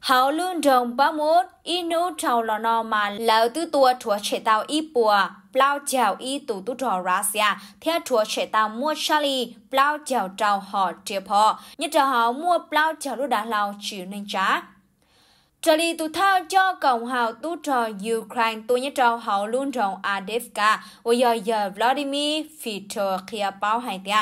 [SPEAKER 1] hậu lương rồng ba mốt inu trào lò nò mà lỡ tư tua chúa chế tạo ít bùa plau chào y tù tu trò Russia theo chùa sẽ tàu mua Charlie plau chào chào họ chia họ nhất trào họ mua plau chào lúc đã lao chịu nên trả Trở đi tù thao cho Cộng hòa tu trò Ukraine tu nhất trò hậu luôn rộng Adivka và giờ giờ Vladimir Fitor kia báo hai tia.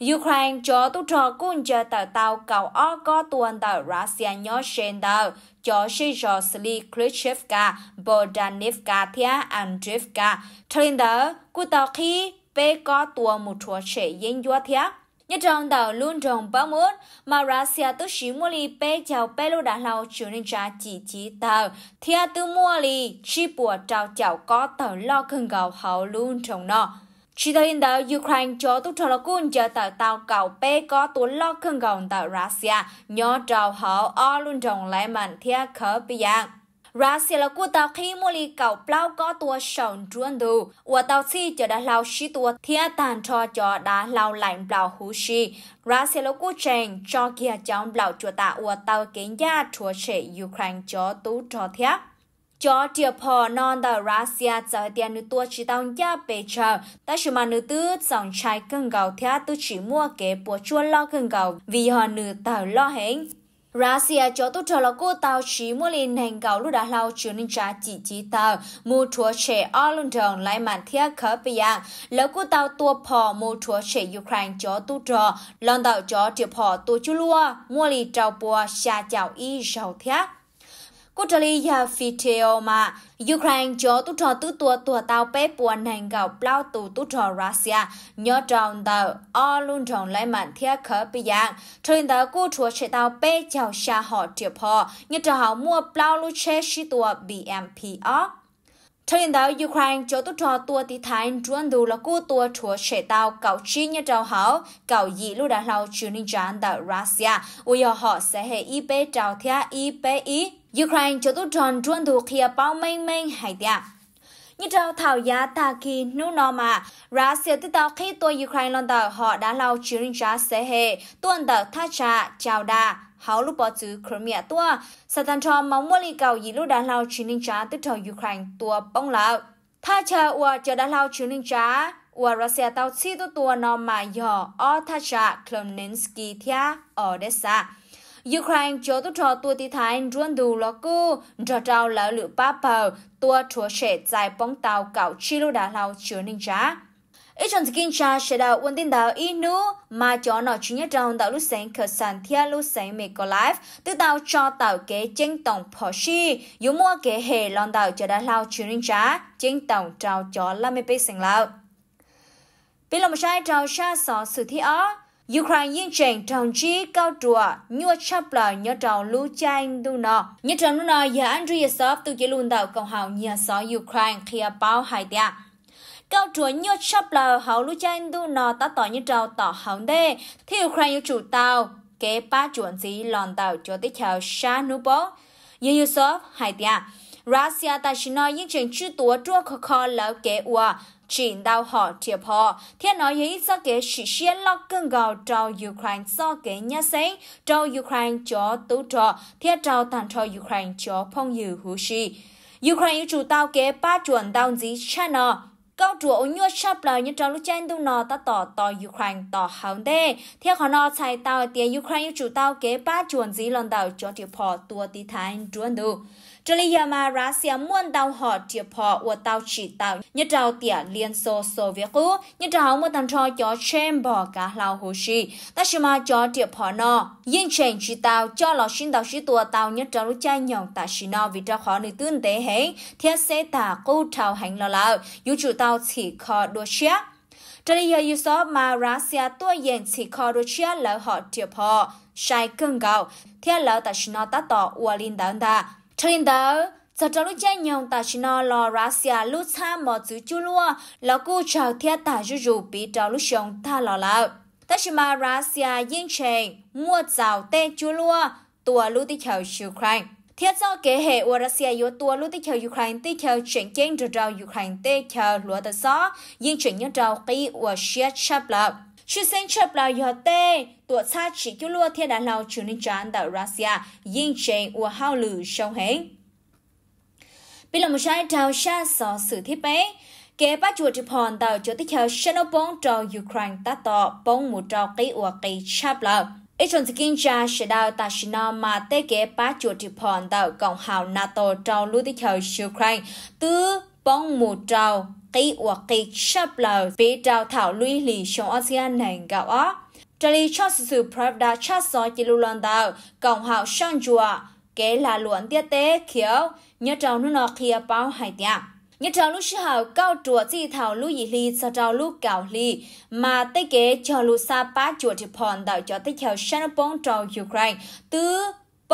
[SPEAKER 1] Ukraine cho tu trò cũng chờ tàu tàu cầu o có tuần tàu Russia nhớ trên tàu cho sĩ rõ Sli Khrushchevka, Bodanivka thia Andrivka. Trên tờ, cụ tờ khi bê có tuần một chỗ trẻ yên dua thia. Nhất trong tàu luôn rồng báo muốn, mà Russia tu sĩ mua lì bê chào bê lô đã lâu chủ nên trả chỉ chỉ tàu Thia tu mua lì, chi bùa trao chào có tàu lo cưng gạo hậu luôn trong nọ chỉ tới hiện tại Ukraine cho tụ trò là quân chờ tàu tàu cầu bé có tuấn lo khưng gồng tàu Russia nhớ trào họ o luôn trong lại mạnh thia khở bị dạng. Russia là quốc tàu khi mua lì cầu bao có tua sòng truân đủ, và tàu chi cho đã lao xí tua thia tàn cho cho đã lao lạnh bao hú xí. Russia là quốc trình cho kia trong bao chùa tàu và tàu kiến gia chùa sẽ Ukraine cho tụ trò thiếp cho tiệp phò non đã Russia giờ tiền nữ tua chỉ tao nhá bề chờ ta chỉ mà nữ tư dòng chai cần gạo theo tư chỉ mua kế bùa chua lo cần gạo vì họ nữ tao lo hẹn Russia cho tôi trở là cô tao chỉ mua lên hành gạo lúc đã lâu chưa nên trả chỉ chỉ tao mua chúa trẻ Orlando lại màn theo khở bây giờ lỡ cô tao tua phò mua chúa trẻ Ukraine cho tôi trở lần tạo cho tiệp phò tôi chú lua mua lì trào bùa xa chào y giàu theo ကုတလီယာဖီတေယောမယူကရိန်းကျော်သူထော်သူတော်တော်တောက်ပဲပွားနိုင်ကောက်ပလောက်သူသူထော်ရုရှားညော့တောင်တောက်အော်လွန်တောင်လိုက်မှန်ထျက်ခပယံထရင်တောက်ကိုထော်ချေတောက်ပဲကြောက်ရှာဟော့တဖောညတဟောင်မွပလောက်လူချဲရှိတော် BMP အော Trong hiện đạo Ukraine, chỗ tốt trò tua thì thái truân đủ là cô tua chúa trẻ tàu cậu chi như trào hảo, cậu dị lưu đã lâu chưa nên chán đạo Russia, ui họ sẽ hệ y bê trào thia y bê y. Ukraine chỗ tốt tròn truân đủ khi à bao mênh mênh hải tiạc như trao thảo giá ta khi nu nó mà russia siêu tí khi tua Ukraine lần đầu họ đã lao chiến ra sẽ hệ tuần đầu tha trả chào đà เฮาลูกปอจือครเมียตัวสตันทอมมองมัวลีเกายีลูดาลาวชินิงจ้าติดถอยูเครนตัวป้องลาวถ้าเชอวัวจะดาลาวชินิงจ้าวัวรัสเซียเตาซีตัวตัวนอมมาหยอออทัชาคลมเนนสกีเทียออเดซายูเครนโจตุทอตัวที่ไทยร่วนดูลกูจอ้าวแล้วหรือป้าเปาตัวทัวเฉดใจป้องเตาเก่าชิลูดาลาวชินิงจ้า ít trong kinh cha sẽ đào quân tin đào ít nữ mà cho nó chính nhất trong đào lúc sáng khởi sản thiên lúc sáng mẹ có life từ đào cho tàu kế chính tổng phò si dù mua kế hệ lon đào cho đã lao truyền linh trá chính tổng trao cho là mẹ bê sinh lao bây lòng trai trao xa sọ sự thi ó Ukraine yên chèn trong chi cao trùa nhua chấp là nhớ trào lưu chanh đu nọ. Nhớ trào lưu nọ giờ Andriy Sov từ chế lùn đạo cộng hào nhà sọ Ukraine khi báo hai tiạc cao chúa như chấp là hậu lu cha anh tu ta tỏ như trào tỏ hậu đê thì ukraine chủ tàu kế ba chuẩn gì lòn tàu cho tích chào xa nu bó như như sớp hai tia Russia ta chỉ nói những chuyện chữ tố chua khó khó lão kế ua chỉnh đau họ thiệp họ thiên nói ý do kế sĩ xuyên lo cưng gào trào Ukraine do kế nhá sinh trào Ukraine cho tú trò thiên trào tàn trao Ukraine cho phong dự hữu sĩ Ukraine chủ tàu kế ba chuẩn đau dí channel câu chủ ông nhua sắp lời như trong lúc trên đâu nó ta tỏ tỏ Ukraine tỏ hóng đê theo họ nọ chạy tàu tiền Ukraine chủ tàu kế ba chuẩn dí lần đầu cho triệu phò tua tí thái chuẩn đủ 这里亚马拉西亚满岛好地跑，我到知道，你找点连锁所谓股，你找我当初叫全部噶老虎是，但是嘛叫地跑呢，因全知道叫老师导师多到你找路家用，但是呢为着好你蹲得很，天色大高潮很了了，有主到此刻多些。这里有一所马拉西亚多元气考入学楼好地跑，晒更高，天楼但是呢达到我领导的。trên đó giờ cho lúc chơi nhông ta chỉ nói là Russia lúc xa mà dữ chú lúa là cú chào thiết ta rủ rủ bị cho lúc sống ta là lão ta chỉ mà Russia yên chèn mua giàu tê chú lúa tua lúc đi chào Ukraine thiết do kế hệ của Russia yếu tua lúc đi chào Ukraine đi chào chuyển chiến rồi chào Ukraine đi chào lúa ta gió yên chuyển nhân chào cái của Shia Chaplin chỉ sinh chấp là do tê, tụa xa chỉ cứu lua thiên đá lao trường ninh trán tại Russia, yên chế ua hao lử sông hến. Bị lòng trái đào xa sọ sự thiết bế, kế bá chùa trị phòn tạo cho tích hợp sân ô bóng trò Ukraine tá tỏ bóng mù trò ký ua ký cháp lợp. Ít trong skin cha sẽ đào tà sĩ nó mà tế kế bá chùa trị phòn tạo cộng hào NATO trò lưu tích hợp Ukraine, tứ bóng mù trò kỹ hoặc kỹ sắp là bị đào thảo lũy lì trong ASEAN nền gạo á. Trả lý cho sự sự pravda chắc gió chỉ lưu lần tạo, cộng hào sang chùa, kế là luận tiết tế khiếu, nhớ trào nó nọ kia báo hải tiạc. Nhớ trào lúc sư hào cao chùa chỉ thảo lũ dị lì cho trào lũ cảo lì, mà tế kế cho lũ xa bá chùa thì phòn đạo cho tế khảo sáng bóng trào Ukraine, từ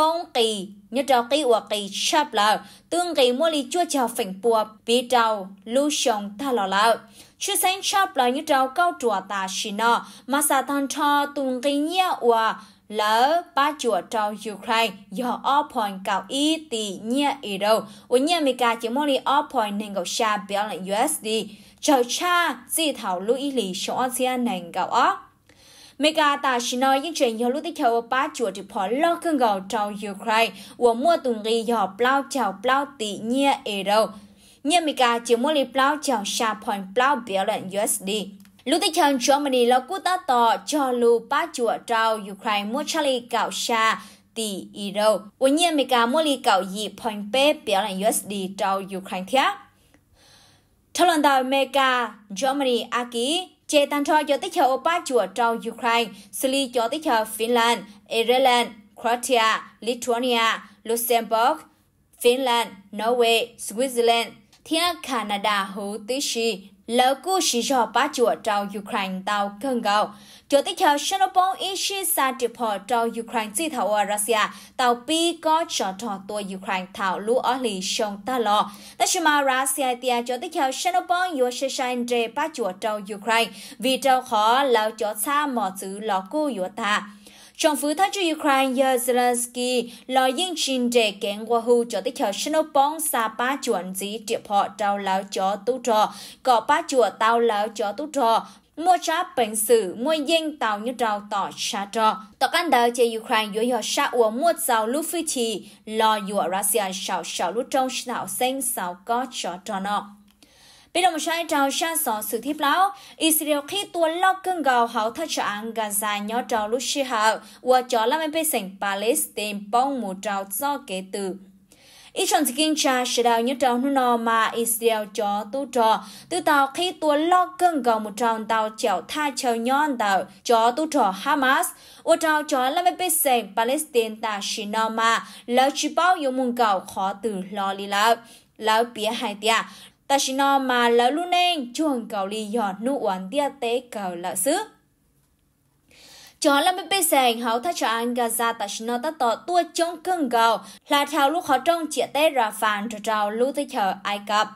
[SPEAKER 1] bông kỳ nhớ trào kỳ và kỳ chập lợ tương kỳ mua lì chua chào phình bùa bị trào lưu sông ta lò lợ chưa sáng chập lợ như trào cao chùa ta xì nọ mà sa thằng cho tương kỳ nhẹ và lỡ ba chùa trào Ukraine do ở point cao y tỷ nhẹ ý đâu ở nhẹ mì cả chỉ mua lì ở point nên gạo xa biểu lại USD chờ cha gì thảo lưu ý lì sống ở xe nền gạo ốc Mega ta chỉ nói những chuyện nhiều lúc tiếp theo ba chùa thì phó lo cưng gạo trong Ukraine và mua tùng ghi do plau chào plau tỷ nhia ở đâu. Nhưng Mega chỉ mua lý plau chào xa phần plau biểu lệnh USD. Lúc tích chân Germany lo cú tá tỏ cho lưu ba chùa trong Ukraine mua Charlie gạo xa tỷ euro. Và nhiên Mega mua lý gạo gì phần bê biểu lệnh USD trong Ukraine thiết. Thảo luận đạo Mega, Germany, Aki, chế tăng cho cho tích hợp ba chùa trong Ukraine, xử lý cho tích hợp Finland, Ireland, Croatia, Lithuania, Luxembourg, Finland, Norway, Switzerland, thiên Canada hữu tích sĩ, lỡ cú sĩ cho ba chùa trong Ukraine tàu cân cầu cho tích theo Chernobyl ishi sa dipo cho Ukraine chi thảo ở Russia, tàu pi có cho thọ tua Ukraine thảo lũ ở lì sông ta lò. Tại sao mà Russia tia trở tích theo Chernobyl yếu sẽ sang rê ba chùa cho Ukraine, vì trâu khó lao cho xa mỏ chữ lò cu yếu ta. Trong phứ thái cho Ukraine, giờ Zelensky lo yên trình để kén qua hưu cho tích hợp Snowbong xa ba chuẩn dí triệp họ trao láo cho tú trò, có ba chùa tàu láo cho tú trò, mua trá bệnh sử mua yên tàu như trào tỏ xa trò. Tỏ căn đờ chế Ukraine dưới hợp xa ua mua rào lúc phi trì lo dùa Russia xào xào lúc trong xào xanh xào có cho trò nọ. Bên đồng sai trào xa sọ sự thiếp lão, Israel khi tua lo cưng gào hảo thất cho án Gaza nhỏ trào lúc xì hào, ua chó làm em bê sảnh Palestine bông mù trào do kế từ ít Israel kinh cha sẽ đào những tàu nó mà Israel cho tu trò từ tàu khi tua lo cơn gầu một tròn tàu chèo tha chèo nhon tàu cho tu trò Hamas ô tàu cho là mấy bên sèn Palestine ta sẽ nó mà lỡ chỉ bao nhiêu mùng gầu khó từ lo li lỡ lỡ bia hai tia ta sẽ nó mà lỡ luôn nên chuồng cầu li giọt nụ uẩn tia tế cầu lỡ xứ cho là mình bây giờ hậu ta cho anh Gaza ta xin ta tỏ tua trong cưng gầu là thảo lúc họ trong chia tê ra phản cho trào lúc tới chờ Ai Cập.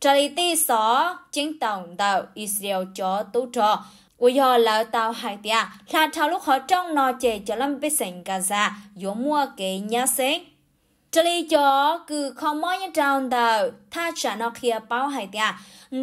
[SPEAKER 1] Trả lý tí xó chính tổng đạo Israel cho tu trò Ui giờ là tàu hải tía là thảo lúc họ trong nó chè cho lâm bê sảnh Gaza, yếu mua cái nhà xếng. 这里叫个看么一张的，他穿那黑包海的，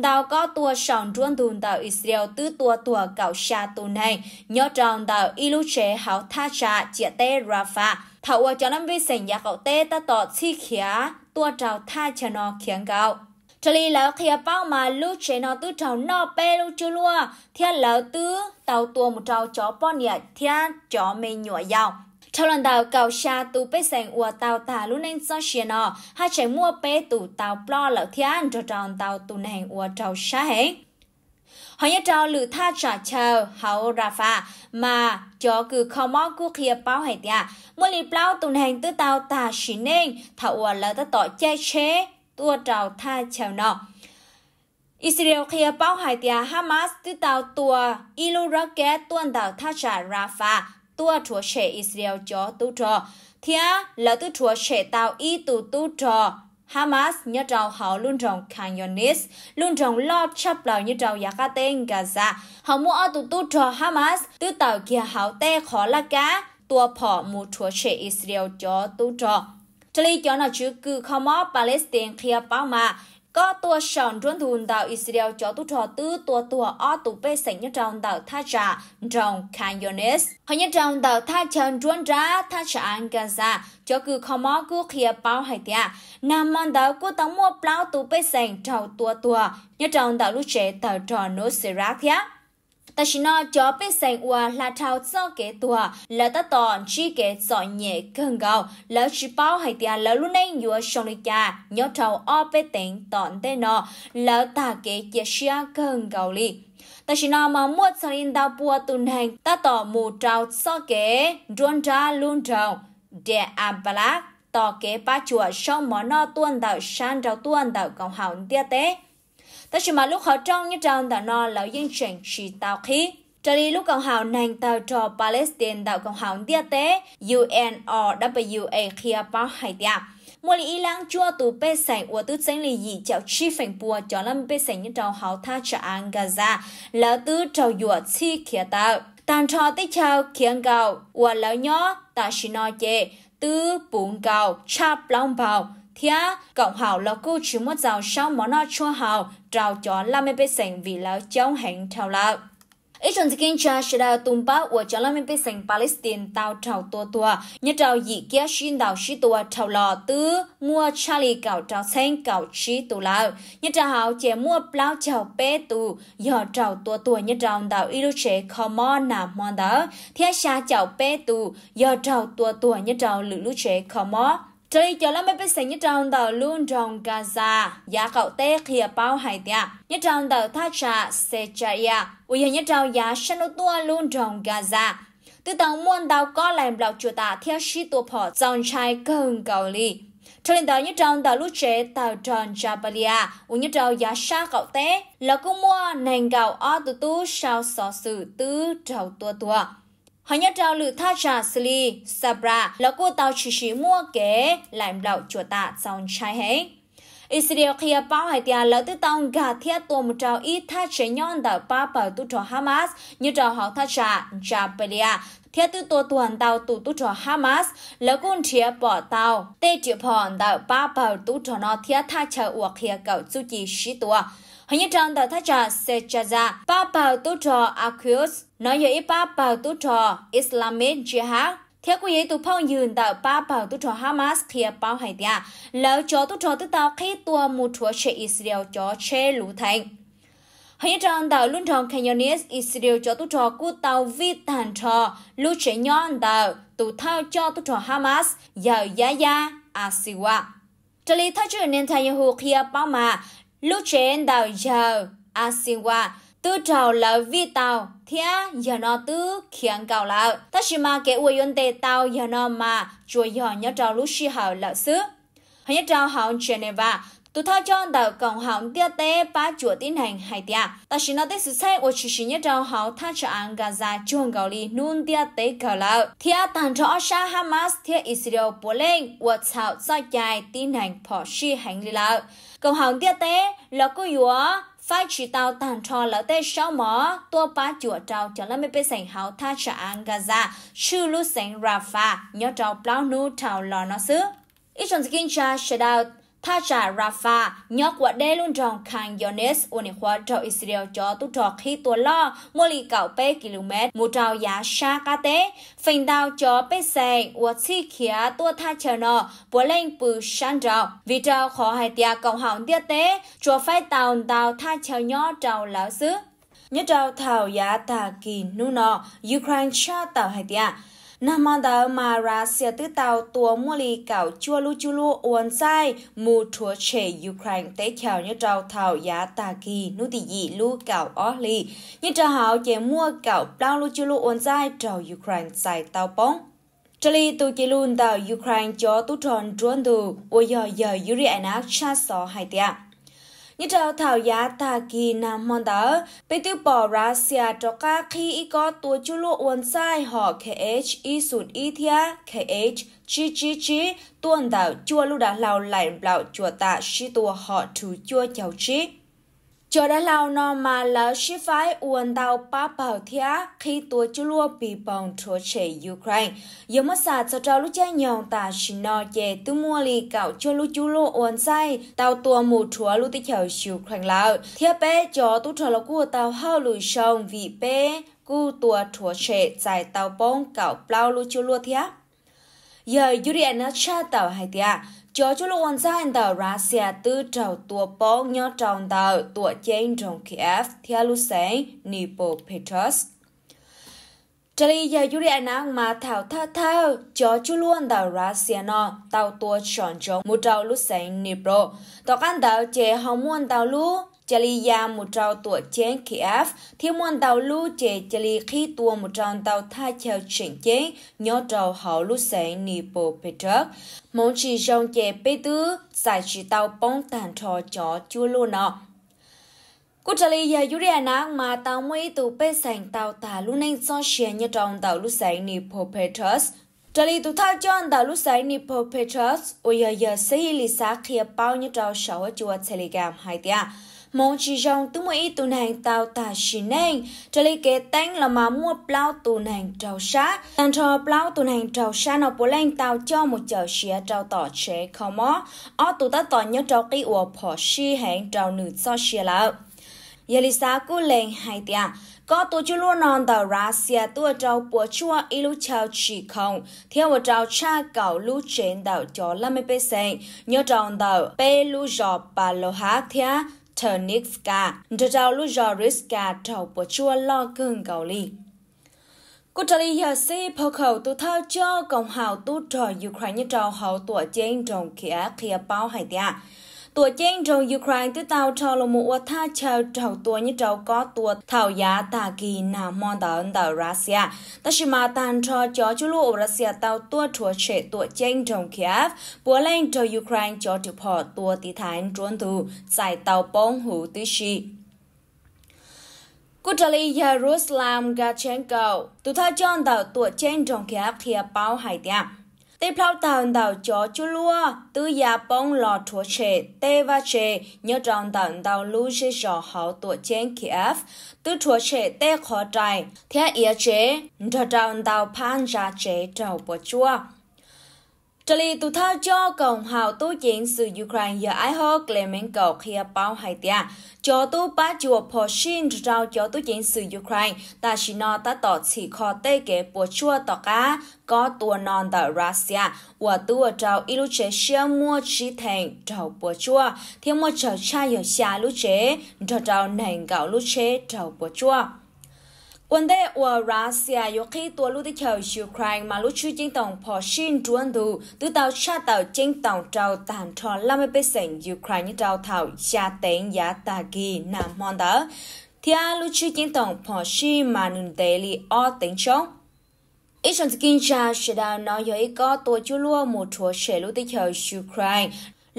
[SPEAKER 1] 到个多上转动到以色列多多多搞下多内，nhớ rằng đầu ilu chế hậu tha cha chia tê rafa thảo qua cho năm vi sinh nhà hậu tê ta tỏ chi khía tua trào tha cha nó khiến gạo cho lý lão bao mà lu chế nó tư trào nó bê lu chú lua thiên lão tư tàu tua một trào chó bọn nhạc thiên chó mê nhủa dòng Chào lần đầu cầu xa tù bế sành ua tàu thả lúc nên do xe nọ, hai trẻ mua bế tù tàu blo lậu thiên cho tròn tàu tù nền ua trâu xa hẹn. Họ nhớ trao lử tha trả chờ hậu ra phà mà cho cứ khó mong cuộc hiệp báo hệ tìa. Mua lì bao tù nền tư tàu tà xí nên thảo ua lỡ tất tội chai chế tua trào tha chào nọ. Israel khi báo hải tìa Hamas tư tàu tùa Ilu rocket tuần tàu tha trả Rafah tua chúa sẽ Israel cho tu trò. Thia là tu chúa sẽ tạo y tu tu trò. Hamas nhớ trào họ luôn rồng Canyonis, luôn rồng lo chấp lào như trào giá tên Gaza. Họ mua ở tu tu trò Hamas, tư tạo kia hảo tê khó là cá, tua phỏ mù chúa sẽ Israel cho tu trò. Trali cho nó chứ cứ khó mó Palestine kia báo mà, có tua sòn trốn thùn tạo Israel cho tu trò tư tua tua o tụ bê sảnh nhất trong tạo tha trà trọng canyonis họ nhất trong tạo tha chân trốn ra tha trà an gaza cho cứ khó mó cứ khía bao hải tia nam mong tạo cứ tống mua plau tụ bê sảnh trào tua tua nhất trong tạo lúc trẻ tạo trò nô serakia ta chỉ cho bên sang qua là thao cho kế tua là ta toàn chỉ kế cho nhẹ cơn gạo là chỉ bao hay tia là lúc này vừa xong đi cha nhớ thầu ở bên tỉnh toàn tên nó là ta kế chia sẻ cơn gạo li ta chỉ mà mua sang in đào tuần hành ta tỏ mù trào cho kế run ra luôn trào để abalak à tỏ kế ba chùa xong món no tuần đạo san trào tuần đạo cộng hảo tia tế ta chỉ mà lúc họ trong như trong đã nó lão dân chuyển chỉ tao khí trở đi lúc cộng hào nàng tàu trò Palestine tạo cộng hào địa tế UNRWA kia báo hải địa. Mùa lý Iran chua tù của tư chánh lý dị chào chi phảnh bùa cho lâm bê sảnh như trò hào tha cho an Gaza, lão tư trò dùa chi kia tạo. Tàn trò tích chào khiến cầu, của lão nhỏ ta xin nói chê, tư bụng cầu, chạp lòng bào, thia cộng hào là cô chỉ muốn giàu sau món nó chua hào trào cho làm em bên sành vì là chống hành theo lạc ít trong kinh cha sẽ là tung bá của cho làm em bên sành Palestine tao trào tua tua nhất trào dị kia xin đào sĩ tua trào lò tứ mua Charlie cào trào xanh cào trí tù lão nhất trào hào chè mua plau trào bé tù giờ trào tua tua nhất trào đào ilu chế common nà mòn đó thế xa trào bé tù giờ trào tua tua nhất trào lữ lũ chế common trời cho lắm mấy bác sĩ nhất trong tàu luôn trong Gaza, giá cậu tê khía bao hải tia, nhất trong tàu Thacha Secharia, ủy hình nhất trong giá sân tua luôn trong Gaza. Từ tàu muôn tàu có làm lọc chùa tà theo sĩ tù phỏ dòng trai cơn cầu lì. Trở lên tàu nhất trong tàu lúc chế tàu tròn Jabalia, ủy nhất trong giá xa cậu tê, là cũng mua nền gạo ở tù tù sau sọ sự tứ trầu tua tua họ nhớ trao lử tha trà xử sabra là cô tàu chỉ chỉ mua kế làm đạo chùa tạ trong trái hết Israel khi báo hải tia lỡ tới tông gà thiết tùa một trào ít tha chế nhon đỡ ba bờ tu trò Hamas như trò họ tha trà, Jabelia, thiết tư tùa tuần tàu tù tu trò Hamas là cũng chia bỏ tàu, tê chịu phòn đỡ ba bờ tu trò nó thiết tha chờ uộc hiệp cậu chú chỉ sĩ tùa hãy nhớ rằng tờ thách trò sẽ trả ra ba bào tố trò Akius, nói về ba bào tố trò Islamic Jihad theo quý vị tụ phong dừng tạo ba bảo tụ trò Hamas khi bao hải địa lão cho tu trò tụ tạo khi tua một chúa chế Israel cho chế lũ thành hãy nhớ rằng tạo luôn trong Canyonis Israel cho tu trò cú tàu vi tàn trò lũ chế nhon tạo tu thao cho tu trò Hamas giờ Ya Ya Asiwa. Trở lý thay chuyện nên thay yêu kia bao mà lúc trên đào giờ qua tư trào là vi tàu thia giờ nó tư khiến cầu là ta chỉ mà kể uy yên tàu giờ nó mà chùa giờ nhớ trào lúc si hậu là xứ hãy nhớ trào hậu Geneva tôi thay cho đạo cộng hỏng tia tế ba chúa tiến hành hai tia ta xin nói tới sự sai của chủ xin nhất trong hậu thay cho anh gaza chuông gạo li nun tia tế cầu lão thia tàn rõ sa hamas thia israel bổ lên và tạo do dài tiến hành phỏ si hành lý lão cộng hỏng tia tế là cô yếu phải chỉ tao tàn trò lỡ tê sáu mỏ tua ba chùa trào cho lắm bê sảnh hào tha trả an gaza sư lu sảnh rafa nhớ trao plau nu trao lò nó xứ ít trong skin cha sẽ đào Tha trả Rafa nhớ quả đê luôn trong khang Yonis ở ý khóa trao Israel cho tu trọ khi tua lo mô lì cảo bê km mù trao giá xa cá tế. Phình đào cho bê xe ua chi khía tua tha chờ nọ bố lên bù sàn trào. Vì trao khó hai tia cộng hỏng tia tế cho phai tàu tàu tha chờ nhó trao lão xứ. Nhớ trao thảo giá ta kỳ nu nọ Ukraine cha tàu hai tia. Nam mà đã mà ra xe tư tàu tua mua lì cảo chua lu chua lu uốn sai mù thua trẻ Ukraine tế khảo như trào thảo giá tà kỳ nụ tỷ dị lu cảo ó lì. Như trào hảo chế mua cảo đau lu chua lu uốn sai trào Ukraine xài tàu bóng. Chile từ chỉ luôn tàu Ukraine cho tu tròn trốn đủ, ôi giờ giờ Yuri Anak cha sọ hai tiệm. ยี่เจ้าเท่ยาตากีนามอนเตอไปตื้ปอราเซียจอก้าคีอีกอตัวจุลอวนไซหอเคเอชอีสุดอีเทียเคเอชจีจีจีตัวนเตอจัวลูดาเหล่าไหลเปล่าจัวตาชีตัวหอถูจัวเจ้าชี cho đã lao nó mà là sĩ phái uẩn tàu ba bảo thia khi tua chú lua bị bỏng thua chế Ukraine. Giờ mất xa cho trao lúc chơi nhòn ta xì nọ chè tư mua lì cạo cho lúc chú lua uẩn sai tàu tua mù thua lúc tí chào Ukraine lão. Thia bé cho tu trò là của tàu hao lùi sông vì bé cu tua thua chế giải tàu bông cạo bao lúc chú lua thia. Giờ Yuri Anna cha tàu hai tia cho chú lúc ổn anh ta tàu Russia tư trào tùa bóng nhớ trọng tàu tùa chênh trong Kiev theo lúc sáng Nipo Petros. Trở lý giờ chú đi ảnh mà thảo thao thao cho chú luôn tàu Russia nó tàu tùa chọn cho một trào lúc sáng Nipro. Tàu anh tàu chế hồng muôn tàu lúc chali ya một trao tuổi chén Kiev, thiếu môn tàu lu chè chali khi tua một trao tàu tha chèo chuyển chế, nhớ trao hậu lu sẽ nì bộ bê trớt. Món chỉ rong chè bê tư, giải chỉ tàu bóng tàn trò chó chua lô nọ. Cô trả lời giờ dưới đèn nắng mà tàu mới tụ bê sành tàu tà lúc nên so sánh như trong tàu lúc sáng nì bộ bê trớt. Trả lời tụ thao cho anh tàu lúc sáng nì bộ bê ôi giờ giờ sẽ hi lì xa khía bao như trao sáu ở chùa Telegram hai tiếng. À mong chỉ trong tu mỗi tu nàng tàu ta chỉ nên cho lại kế tăng là mà mua plau tu nàng trào xa tăng cho plau tu nàng trào xa nó bố lên tàu cho một chợ xía trào tỏ chế khó mó ở tu ta tỏ nhớ trào kỳ ủa phỏ xì hẹn trào nữ cho xìa lão Yelisa cô lên hai tia có tổ chức luôn non tờ Russia tua trâu bùa chua ilu chào chỉ không theo ở trâu cha cầu lưu trên đảo cho 50 percent nhớ tròn tàu pe lu giò bà lô hát thia Terniska, Dodal Joriska, Tau chua Lo cưng Cầu Ly. Cô trả lời giờ si phô khẩu tu thao cho công hào tu trò Ukraine trò hậu tuổi trên trong kia kia bao hải tiạ. ตัวเจ้งโจยูเครนตัวเตาชาวลมัวท่าชาวเจ้าตัวนี้เจ้าก็ตัวเท่ายาตากีนามอนดาวดาวรัสเซียแต่ชิมาตันชอจอจุลูรัสเซียเตาตัวถัวเฉตัวเจ้งจงเคียฟปัวเล่นโจยูเครนจอจุพอตัวตีฐานจวนดูใส่เตาป้องหูติชีกุจลียารุสลามกาเชนเกาตัวท่าจอนดาวตัวเจ้งจงเคียฟเทียเป้าหายเตีย Tê plau tàn tàu chó chú lua, tư gia bóng lò chúa trẻ, tê và trẻ, nhớ trọng tàn tàu lưu sĩ rõ hảo tụa chén Kiev, tư chúa trẻ tê khó trại, thế ý trẻ, trở trọng tàu phan ra trẻ trào bỏ chua. Trở lì thao cho cộng hào tu chiến sự Ukraine giờ ai hô Clement cầu khi bao hai Cho tu ba chùa phổ xin cho tu chiến sự Ukraine, ta chỉ nó ta tỏ chỉ khó tê kế bùa chua tỏ có tua non tờ Russia, và tu ở trao ilu chế xe mua chi thành trao bùa chua, mua trở cha giờ xa lũ chế, trao trao gạo lũ chế trao bùa วันเดอว่ารัสเซียยกให้ตัวลูกที่เชียวยูเครนมาลูกชื่อจิงตองพอชินจวนดูตัวเตาชาเตาจิงตองเจ้าตานทอนล่าไม่ไปเสียงยูเครนเจ้าเตาชาเต็งยาตากีนามอนเดอที่ลูกชื่อจิงตองพอชิมานุนเดลีออเต็งชงอีสันสกินชาเชดาวน้อยย่อยก็ตัวจู่ลัวมูทัวเชลูกที่เชียวยูเครน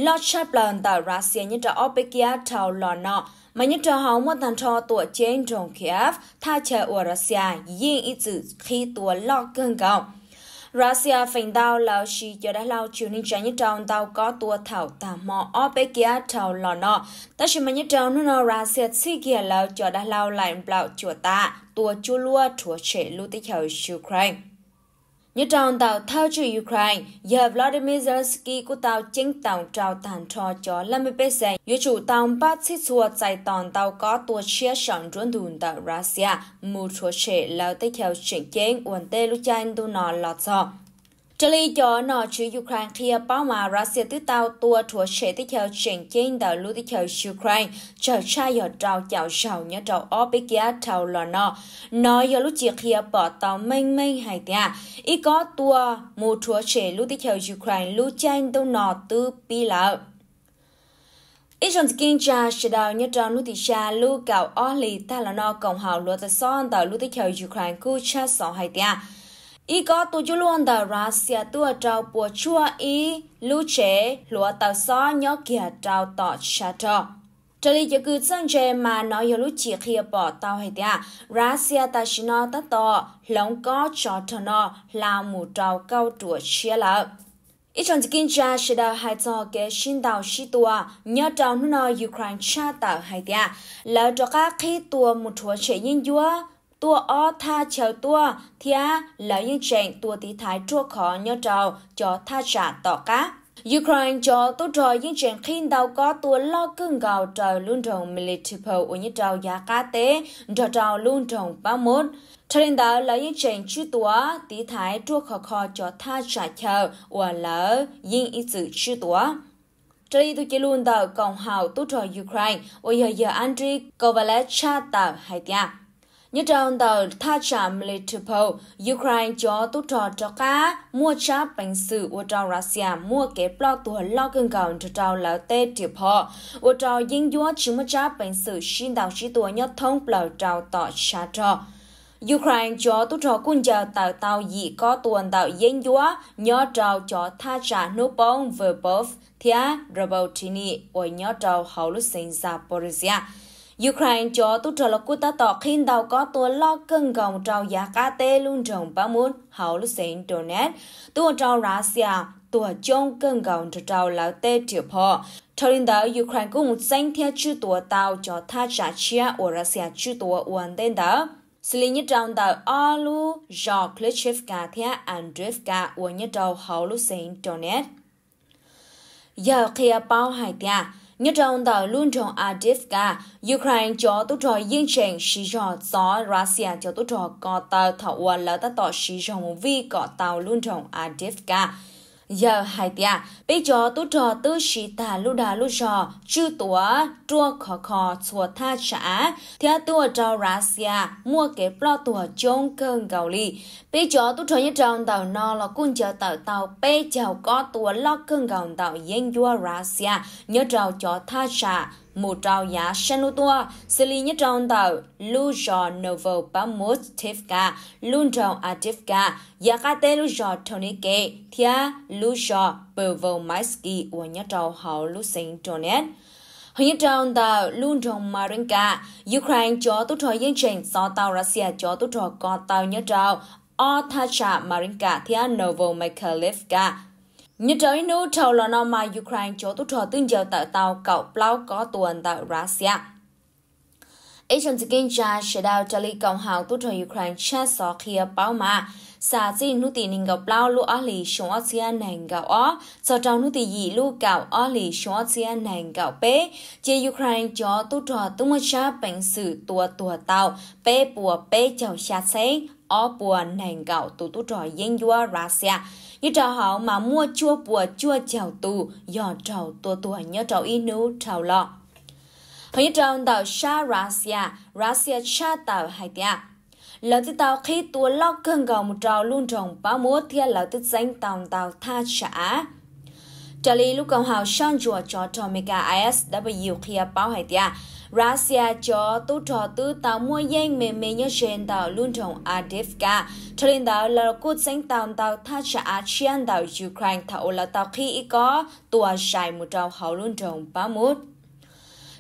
[SPEAKER 1] ลอดชาเปล่าตารัสเซียนี่จะออกไปเกียเท่าหลอนเนาะ mà những trường học muốn thằng cho tổ trên trong Kiev, tha chờ ở Russia yên ý chữ khi tổ lo cơn gọng. Russia phình đau là chỉ cho đã lao chiều nên trái nhất trong tàu có tua thảo tà mò ở bên kia thảo lò nọ. Tất nhiên mà nhất trong nó nó Russia chỉ kia lao cho đã lao lại bạo chùa ta, tua chua lua chùa trẻ lưu tích hậu Ukraine. Như trong tàu thao trừ Ukraine, giờ Vladimir Zelensky của tàu chính tàu trào tàn trò cho 50 bế xe. Như chủ tàu bắt xích xua chạy tàu tàu có tùa chia sẵn ruộng đùn tàu Russia, mù chúa trẻ lao tới theo chuyển chén uẩn tê lúc chanh đu nọ lọt dọ. Chile cho nó chữ Ukraine kia bao mà Russia tự tao tua thua chế tới theo chuyển chiến đầu lưu tới theo Ukraine trở tra giờ trào chào sầu nhớ trào ở bên kia trào lò nói giờ lúc chiếc kia bỏ tàu mênh mênh hay tia ít có tua mua thua chế lưu tới theo Ukraine lưu tranh đâu nó tư pi lợ ít trong kinh tra sẽ đào nhớ trong lúc thì cha lưu cạo ở lì ta là nó cộng hào luật son tàu lưu tới theo Ukraine cứu cha sọ hay tia ý có tu luôn đờ ra xia tu trao chua ý lưu chế lúa tàu xó nhó kia trao tỏ xa trò trở lại cho cứ chân chế mà nó yếu lúc chỉ khi bỏ tàu hay thế ta xin nó tất to lòng có cho thọ nó là mù cao trùa chia lợ ít trong kinh cha sẽ đào hai trò xin đào sĩ tua nhớ trao nó Ukraine cha tạo hai là cho các khi tua một thua chế nhân dua tua o tha chờ tua thia là những trạng tua tí thái chua khó nhau trào cho tha trả tỏ cá Ukraine cho tốt rồi những chuyện khi đâu có tua lo cưng gào trời luôn trồng military ở những trào giá cá tế trò trào luôn trồng ba mốt trên đó là những chuyện chữ tua tí thái chua khó khó cho tha trả chờ và là những ý sự chữ tua Trời tôi chỉ luôn tờ còn hào tốt rồi Ukraine, và giờ giờ Andriy Kovalev cha tờ hai tia như trong tờ tha chạm lê thư Ukraine cho tốt trò cho cá, mua chá bánh sự của trò Russia, mua kế lo tùa lo cưng cầu cho trò lão tê thư phô, ở trò yên dúa chứ mua chá bánh sự xin đạo sĩ tùa nhớ thông lào trò tỏ xa trò. Ukraine cho tốt trò quân chờ tạo tàu dị có tuần tàu yên dúa, nhớ trò cho tha trả nô bóng vừa bóp, thia Robotini, của nhớ trò hậu lúc sinh ra Borussia. Ukraine cho tu trở lọc ta tỏ khi đầu có tua lo cân gồng trong giá cá tê luôn trồng ba muốn hậu lúc xin Donetsk, tua trao Russia, tua chông cân gồng trong trao lão tê triệu phò. Trong đến đó, Ukraine cũng danh theo chữ tua tàu cho tha trả chia ở Russia chữ tua uẩn tên đó. Sự lý nhất trong tàu Alu, Jacques Klitschevka theo Andreevka uẩn nhất trọng hậu lúc xin Donetsk. Giờ khi bao hải tía, nhất trong tờ luôn trong Adivka, Ukraine cho tốt trò yên trình sĩ trò gió Russia cho tốt trò có tàu thảo quả lỡ ta tỏ sĩ trò vi có tàu luôn trong Adivka giờ hai tia bây giờ tôi trò tư sĩ ta lu đà lu trò chưa tua chua khó khó chùa tha trả theo tua trò Russia mua cái plot tua chống cơn gạo lì bây giờ tôi trò như trong tàu nó là quân chờ tàu tàu bây giờ có tua lo cơn gạo tàu yên vua Russia nhớ trò cho tha trả một trao giá tua xử lý nhất trao tàu Lujo Novo Bamut Tivka, Lunjo Ativka, Yakate Lujo Tonike, Thia Lujo Bevo Maiski và nhất trao hậu Lusin Donet. Hình nhất trong tờ luôn trong Marinka, Ukraine cho tốt trò dân trình, sau tàu Russia cho tốt trò con tàu nhất trao, Otacha Marinka, Thia Novo Mikhailivka, như trở inu trâu lò nó mà Ukraine cho tu trò tương giờ tại tàu cậu plau có tuần tại Russia. Ý trong sự kiện cha sẽ đào cho lý cộng hào tu trò Ukraine cha sọ kia báo mà xa chi nụ tì nình gặp plau lũ ở lì xuống ở chia nành gạo ó, cho trâu nụ tì dì lũ gặp ở lì xuống ở chia nành gạo bế, chê Ukraine cho tu trò tung mơ cha bệnh sự tùa tùa tàu, bế bùa bế chào xa xế, ở bùa nền gạo tù tù trò yên dùa Russia. Như trò họ mà mua chua bùa chua chào tù, dò trầu tù tù nhớ trầu y nú trầu lọ. Hồi như trầu tàu xa Russia, Russia xa tàu hai tia. Lỡ tí tàu khi tù lọ cơn gầu một trầu luôn trồng báo múa thia lỡ tí danh tàu tàu tha trả. Trả lý lúc cầu hào sang chùa cho trò mega ISW kia báo hai tia. Russia cho tu trò tư tàu mua yên mềm mê nhớ trên tàu luôn trong Adivka. Cho nên tàu là cốt sáng tàu tàu tha trả chiến tàu Ukraine tàu là tàu khi có tùa xài một tàu hậu luôn trong 巴木。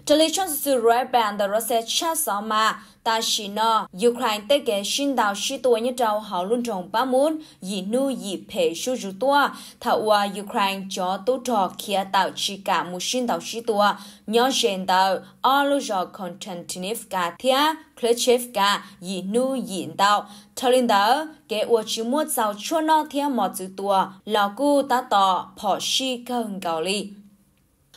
[SPEAKER 1] 这里全是日本的那些车上嘛，但是呢，Ukraine 这个新到许多人就好论中把门，一路一陪收入多，他话 Ukraine 就都着开到去干木新到许多，鸟选到二路着 Konstantinov 家贴 Khrushchev 家一路引到，他领导给我去摸早穿那天毛子多，老古打到跑西更高哩。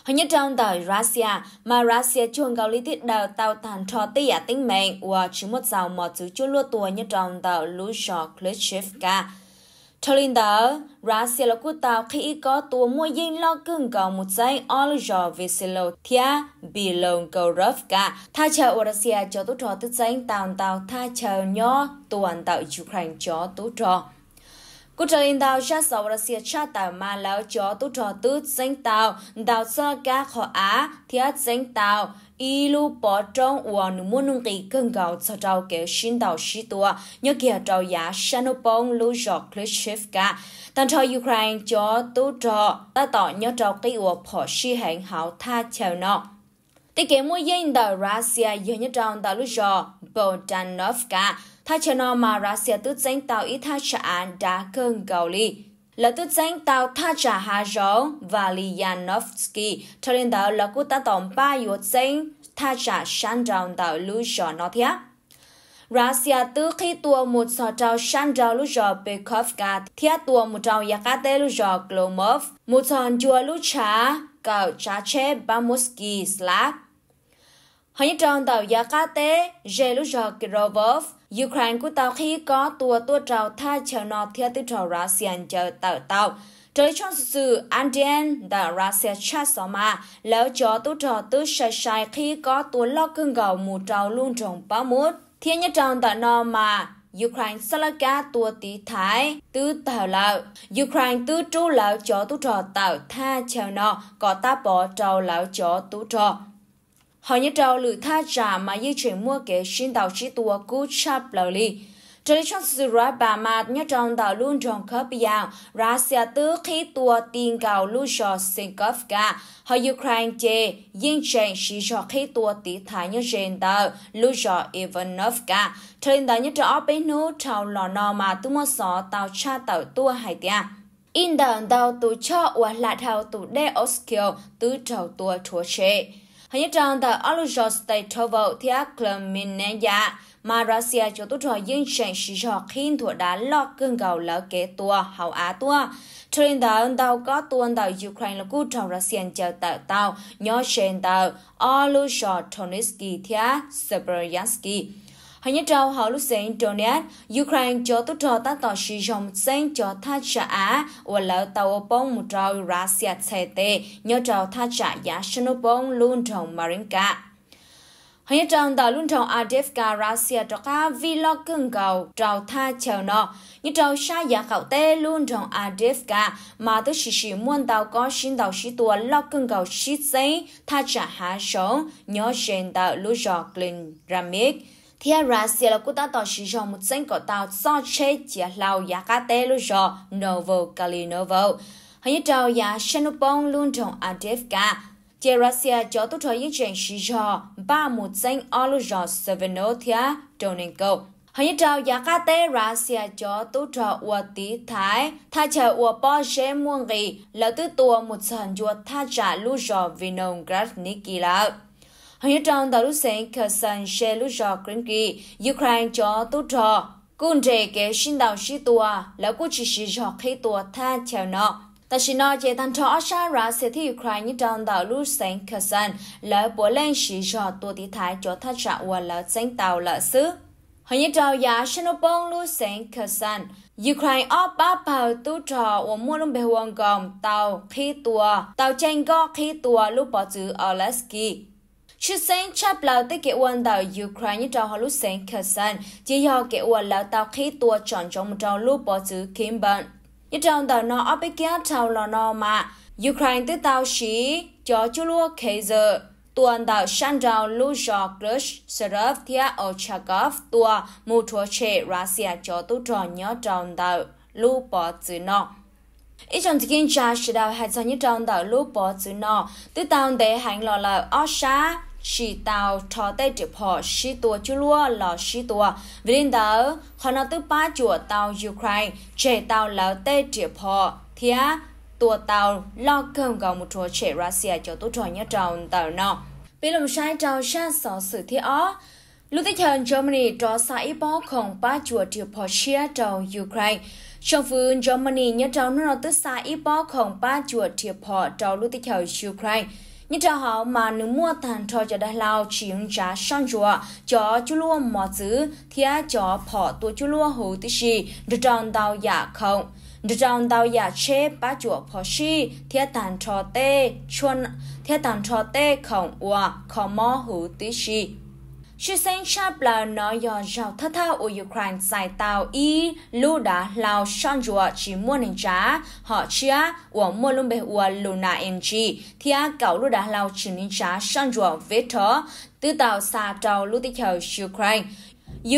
[SPEAKER 1] Hồi nhất trong đời Russia, mà Russia chuông gạo lý thiết đầu tàu thàn trò tí à tính mệnh và chứ một dòng một thứ chú lua tùa nhất trong tàu Lusha Klitschivka. Cho linh đó, Russia là quốc tàu khi có tùa mua dinh lo cưng cầu một giấy Olja Veselo Thia Bilon Tha chờ ở Russia cho tốt trò tức giấy tàu tàu tha chờ nhỏ tuần tàu Ukraine cho tốt trò. Cô trở lên tàu ra sau ra xìa cha tàu mà lão chó tu trò tư danh tàu, đào cho cá họ á, thiết danh tàu, y lu bỏ trong ua nụ mua nung kỳ cân gạo cho trao kéo xin đào xí tùa, nhớ kìa tàu giá sanopong lu giọt klishivka. Tàn trò Ukraine cho tu trò, ta tỏ nhớ tàu kỳ ua bỏ xí hẹn hảo tha chèo nọ. Tí kế mua dây tàu Russia dơ nhớ trao tàu lu giọt Bogdanovka, Tha cho nó mà ra xe tút danh tàu ít tha trả án đá cơn gầu lì. Là tút danh tàu tha trả hà rô và lì Yanovsky, cho nên đó là cú ta tổng ba yếu danh tha trả sàn rào tàu lưu rõ nó thiết. Russia từ khi tua một sở trào săn rào lúc giờ Pekovka thiết tua một trào Yakate lúc giờ Glomov, một sở chùa lúc trả cầu trả chế Bamuski Slav. Hãy tròn tàu Yakate, dê lúc giờ Kirovov, Ukraine của tàu khi có tua tua trào tha chờ nọ theo tư trào Russia chờ tàu tàu. Trời trong sự Andean đã Russia cha sọ mà lỡ cho tu trò tư sai sai khi có tua lo cưng gạo mù trào luôn trong bá mút. Thiên nhất trào tàu nọ mà Ukraine sẽ là cả tua tí thái tư tàu lão Ukraine tư trú lão cho tu trò tạo tha chờ nọ có ta bỏ trào lão cho tu trò họ như trâu lử tha trả mà di chuyển mua kế xin tàu chỉ tua cú chắp lầu li trở lại trong sự ra bà mà nhớ trong tàu luôn trong khớp bia ra xe tư khi tua tiền cầu lưu cho sinh cấp cả họ Ukraine chê yên chèn sĩ cho khí tua tỷ thái nhớ trên tàu lưu cho Ivanov cả trở lại tàu nhớ trong ở bên nô tàu lò nò mà tu mua sọ tàu cha tàu tua hải tia in đàn tàu tu cho hoặc là tàu tu đe oskio tứ tàu tua chúa chế hay nhất trong tờ Alujos State Travel thì ác lần mình nè dạ mà Russia cho tôi trò dân sản sử dụng khiến thuộc đá lọt cơn gầu lỡ kế tua hậu á tua trên tàu tàu có tuôn tàu Ukraine là cú trò Russia chờ tàu tàu nhỏ trên tàu Alujos Toniski thì Sebryansky hay nhất trao họ lúc sinh Donetsk, Ukraine cho tốt trò ta tỏ sử dụng sinh cho tha trả Á, và lỡ tàu bông một trò Russia xe tê nhớ trò tha trả giá sân bông luôn trong Marinka. Hanya trong tàu luôn trong Adevka Russia cho cá vlog cưng cầu trào tha chèo nọ. Như trào xa giả dạ khảo tê luôn trong Adevka mà tới xì xì muôn tàu có xin tàu xí tùa lo cưng cầu xí xí tha trả hạ sống nhớ trên tàu lưu giọt linh ramik thia ra xia là cũng ta tỏ sử dụng một danh cỏ tàu so chế chia lao giá cá tê lu rò novo cali Hãy nhớ trâu giá shenopong luôn trong adfk chia ra xia cho tốt thời những chuyện sử dụng ba một danh o lu rò seveno thia trong nền cầu hay trâu giá cá tê ra xia cho tốt trò ua tí thái tha chờ ua po chế muông gì là tư tua một sản chuột tha trả lu rò vinong grat hằng nhất trong tàu lúc sáng khờ sàn xe lúc giọt kinh kỳ Ukraine cho tốt trò cũng trẻ cái sinh đạo sĩ tua là cô chỉ sử dụng khi tua tha chèo nọ ta chỉ nói về thằng trò xa ra sẽ thì Ukraine như trong đạo lúc sáng khờ sàn là bố lên sử dụng tua tí thái cho tha trả và là danh tàu là xứ hằng nhất trong giá sinh bông lúc sáng khờ sàn Ukraine ở ba bào tu trò và mua lông bè hoàng gồm tàu khi tua tàu tranh go khi tua lúc bỏ chữ Alaska ชื่อเซนชับเราตะเกวันดาวยูเครนยี่ดาวฮอลุเซนคัสซันจียอเกวันเราตาวขี้ตัวจอนจงมดาวลูปอจือคิมบันยี่ดาวดาวนออเปเกียทาวลอนอมายูเครนตะตาวชีจอจุลัวเคเซอร์ตัวดาวชันดาวลูจอกรุชเซรฟเทียโอชากอฟตัวมูทัวเชรัสเซียจอตุจอนยอดาวดาวลูปอจือนอ ít trong thiên cha sẽ đào hạt cho những trong đảo lúa bỏ chữ nọ, từ tàu để hành lò là ó xá, ရှိတောက်ထော်တဲ့တဖို့ရှိตัวကျွလောလောရှိตัวဗရင်ဒါခနတပါကျွတောက်ယူခရိုင်းခြေတောက်လောက်တဲ့တဖို့ဖျားตัวเตาลอกเกิงกอมุทัวเชรัสเซียจอตุถอยตาวตาวนอเปลมชายตาวชันสอสือที่ออလူတိချန်ဂျာမနီဒေါ်စာအီပေါ်ခုံပါကျွတ်တီပေါ်ရှီယာတောင်ယူကရိန်းရှော့ဖူဂျာမနီညတောင်နော်သစာအီပေါ်ခုံပါကျွတ်တီပေါ်တောင်လူတိချန်ယူကရိန်း như trò họ mà nếu mua thằng trò cho đại lao chỉ ứng giá sang chùa cho chú lúa mò giữ thì cho bỏ tu chú lúa hồ tí gì được tròn đào giả không được tròn đào giả chế ba chùa bỏ xì thì thằng trò tê chuan thì thằng trò tê không ua không mò hồ tí gì Justin là nói do rào thơ thao ở Ukraine giải tàu y lưu đá lao sang rùa chỉ mua nền trá, họ chia của mua lùm bề ua luna NG, thì á cậu lưu đá lao chỉ nền trá sang rùa vết thơ, từ tàu xa tàu lưu tích hầu Ukraine.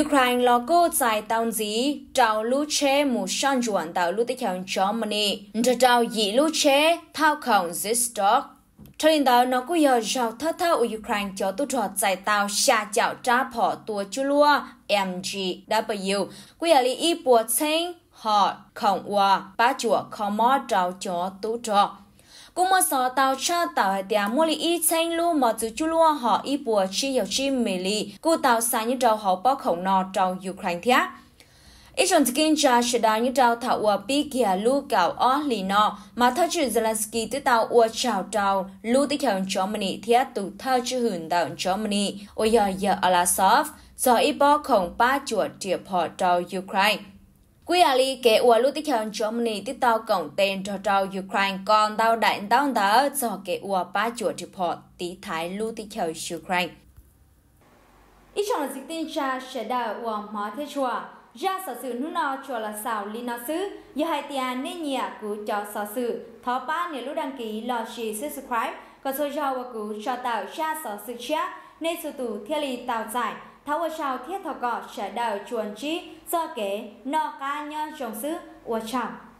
[SPEAKER 1] Ukraine lo cô giải tàu gì trào lưu chế một son ruộng tạo lưu tích hầu Germany, tàu gì lưu chế thao khổng dưới stock cho nên đó nó cũng giờ giàu thơ thơ ở Ukraine cho tôi trò giải tàu xa chảo trả bỏ tua chú lua MGW. Quý ở lý y bùa chênh họ khổng hòa bá chùa khó mò trào cho tôi trò. Cũng một số tàu cho tàu hệ tía mua lý y chênh lưu mà chú chú lua họ y bùa chi yếu chi mê lý. Cụ tàu xa như trò họ bó khổng nò trào Ukraine thiết. Ichon Tkinja Shida như tao thảo ua bi kia lu gạo o lì nọ, mà thơ chữ Zelensky tới tao ua chào tao lu tích hồn Germany thiết tụ thơ chữ hưởng đạo Germany, ua giờ giờ Alasov, do ít bó khổng ba chuột tiệp họ tao Ukraine. Quy à lì kế ua lúc tích hơn Germany tiếp tàu cổng tên cho tàu Ukraine còn tàu đại tàu đó cho kế ua ba chùa trực họ tí thái lưu tích hơn Ukraine. Ít chọn dịch tin cha sẽ đào ua mở thế chùa ra sở sự nu nọ cho là xào li nọ xứ giờ hai tia nên nhà cứ cho sở sự thọ ba nếu lúc đăng ký lo chỉ subscribe có số cho và cứ cho tạo ra sở sự chia nên sư tù thiết lý tạo giải tháo và sao thiết thọ cọ sẽ đào chuồn chi do kế nọ ca nhân trồng xứ và chào